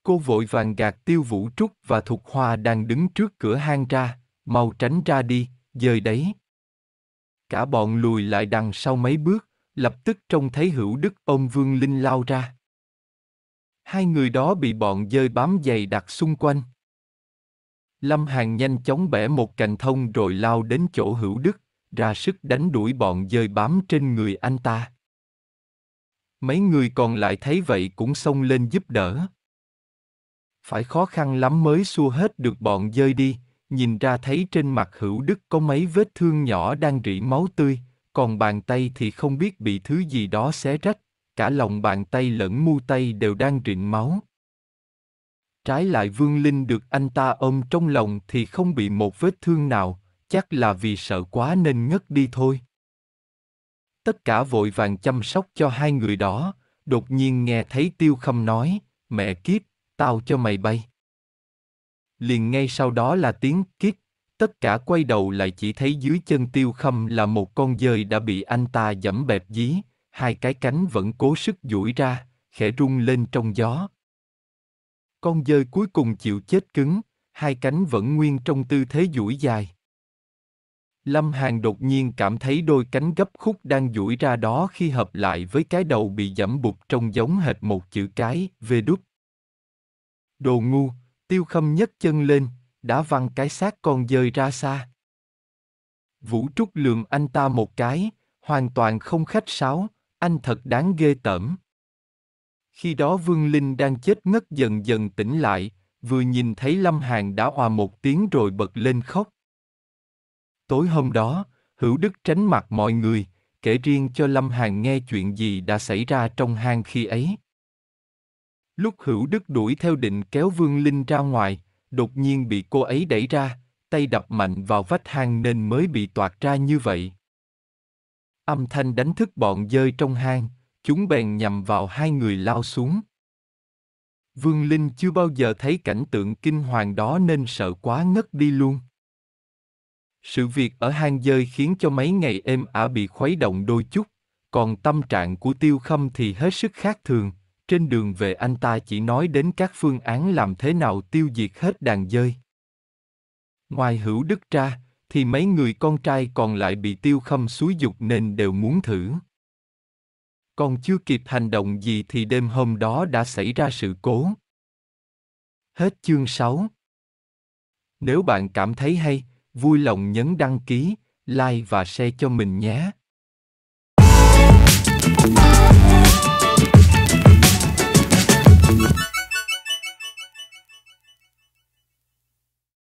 Cô vội vàng gạt tiêu vũ trúc và thục hoa đang đứng trước cửa hang ra, mau tránh ra đi, dời đấy. Cả bọn lùi lại đằng sau mấy bước lập tức trông thấy hữu đức ôm vương linh lao ra. Hai người đó bị bọn dơi bám dày đặc xung quanh. Lâm Hàn nhanh chóng bẻ một cành thông rồi lao đến chỗ hữu đức, ra sức đánh đuổi bọn dơi bám trên người anh ta. Mấy người còn lại thấy vậy cũng xông lên giúp đỡ. Phải khó khăn lắm mới xua hết được bọn dơi đi, nhìn ra thấy trên mặt hữu đức có mấy vết thương nhỏ đang rỉ máu tươi, còn bàn tay thì không biết bị thứ gì đó xé rách, cả lòng bàn tay lẫn mu tay đều đang rịn máu. Trái lại Vương Linh được anh ta ôm trong lòng thì không bị một vết thương nào, chắc là vì sợ quá nên ngất đi thôi. Tất cả vội vàng chăm sóc cho hai người đó, đột nhiên nghe thấy Tiêu Khâm nói, mẹ kiếp, tao cho mày bay. Liền ngay sau đó là tiếng kiếp Tất cả quay đầu lại chỉ thấy dưới chân tiêu khâm là một con dơi đã bị anh ta dẫm bẹp dí, hai cái cánh vẫn cố sức duỗi ra, khẽ rung lên trong gió. Con dơi cuối cùng chịu chết cứng, hai cánh vẫn nguyên trong tư thế duỗi dài. Lâm Hàn đột nhiên cảm thấy đôi cánh gấp khúc đang duỗi ra đó khi hợp lại với cái đầu bị giảm bụt trông giống hệt một chữ cái, về đúc. Đồ ngu, tiêu khâm nhấc chân lên, đã văng cái xác con dơi ra xa. Vũ Trúc lường anh ta một cái, hoàn toàn không khách sáo, anh thật đáng ghê tởm. Khi đó Vương Linh đang chết ngất dần dần tỉnh lại, vừa nhìn thấy Lâm Hàn đã hòa một tiếng rồi bật lên khóc. Tối hôm đó, Hữu Đức tránh mặt mọi người, kể riêng cho Lâm Hàn nghe chuyện gì đã xảy ra trong hang khi ấy. Lúc Hữu Đức đuổi theo định kéo Vương Linh ra ngoài, đột nhiên bị cô ấy đẩy ra, tay đập mạnh vào vách hang nên mới bị toạt ra như vậy. Âm thanh đánh thức bọn dơi trong hang, chúng bèn nhằm vào hai người lao xuống. Vương Linh chưa bao giờ thấy cảnh tượng kinh hoàng đó nên sợ quá ngất đi luôn. Sự việc ở hang dơi khiến cho mấy ngày êm ả bị khuấy động đôi chút, còn tâm trạng của tiêu khâm thì hết sức khác thường. Trên đường về anh ta chỉ nói đến các phương án làm thế nào tiêu diệt hết đàn dơi. Ngoài hữu đức ra, thì mấy người con trai còn lại bị tiêu khâm xúi dục nên đều muốn thử. Còn chưa kịp hành động gì thì đêm hôm đó đã xảy ra sự cố. Hết chương 6 Nếu bạn cảm thấy hay, vui lòng nhấn đăng ký, like và share cho mình nhé.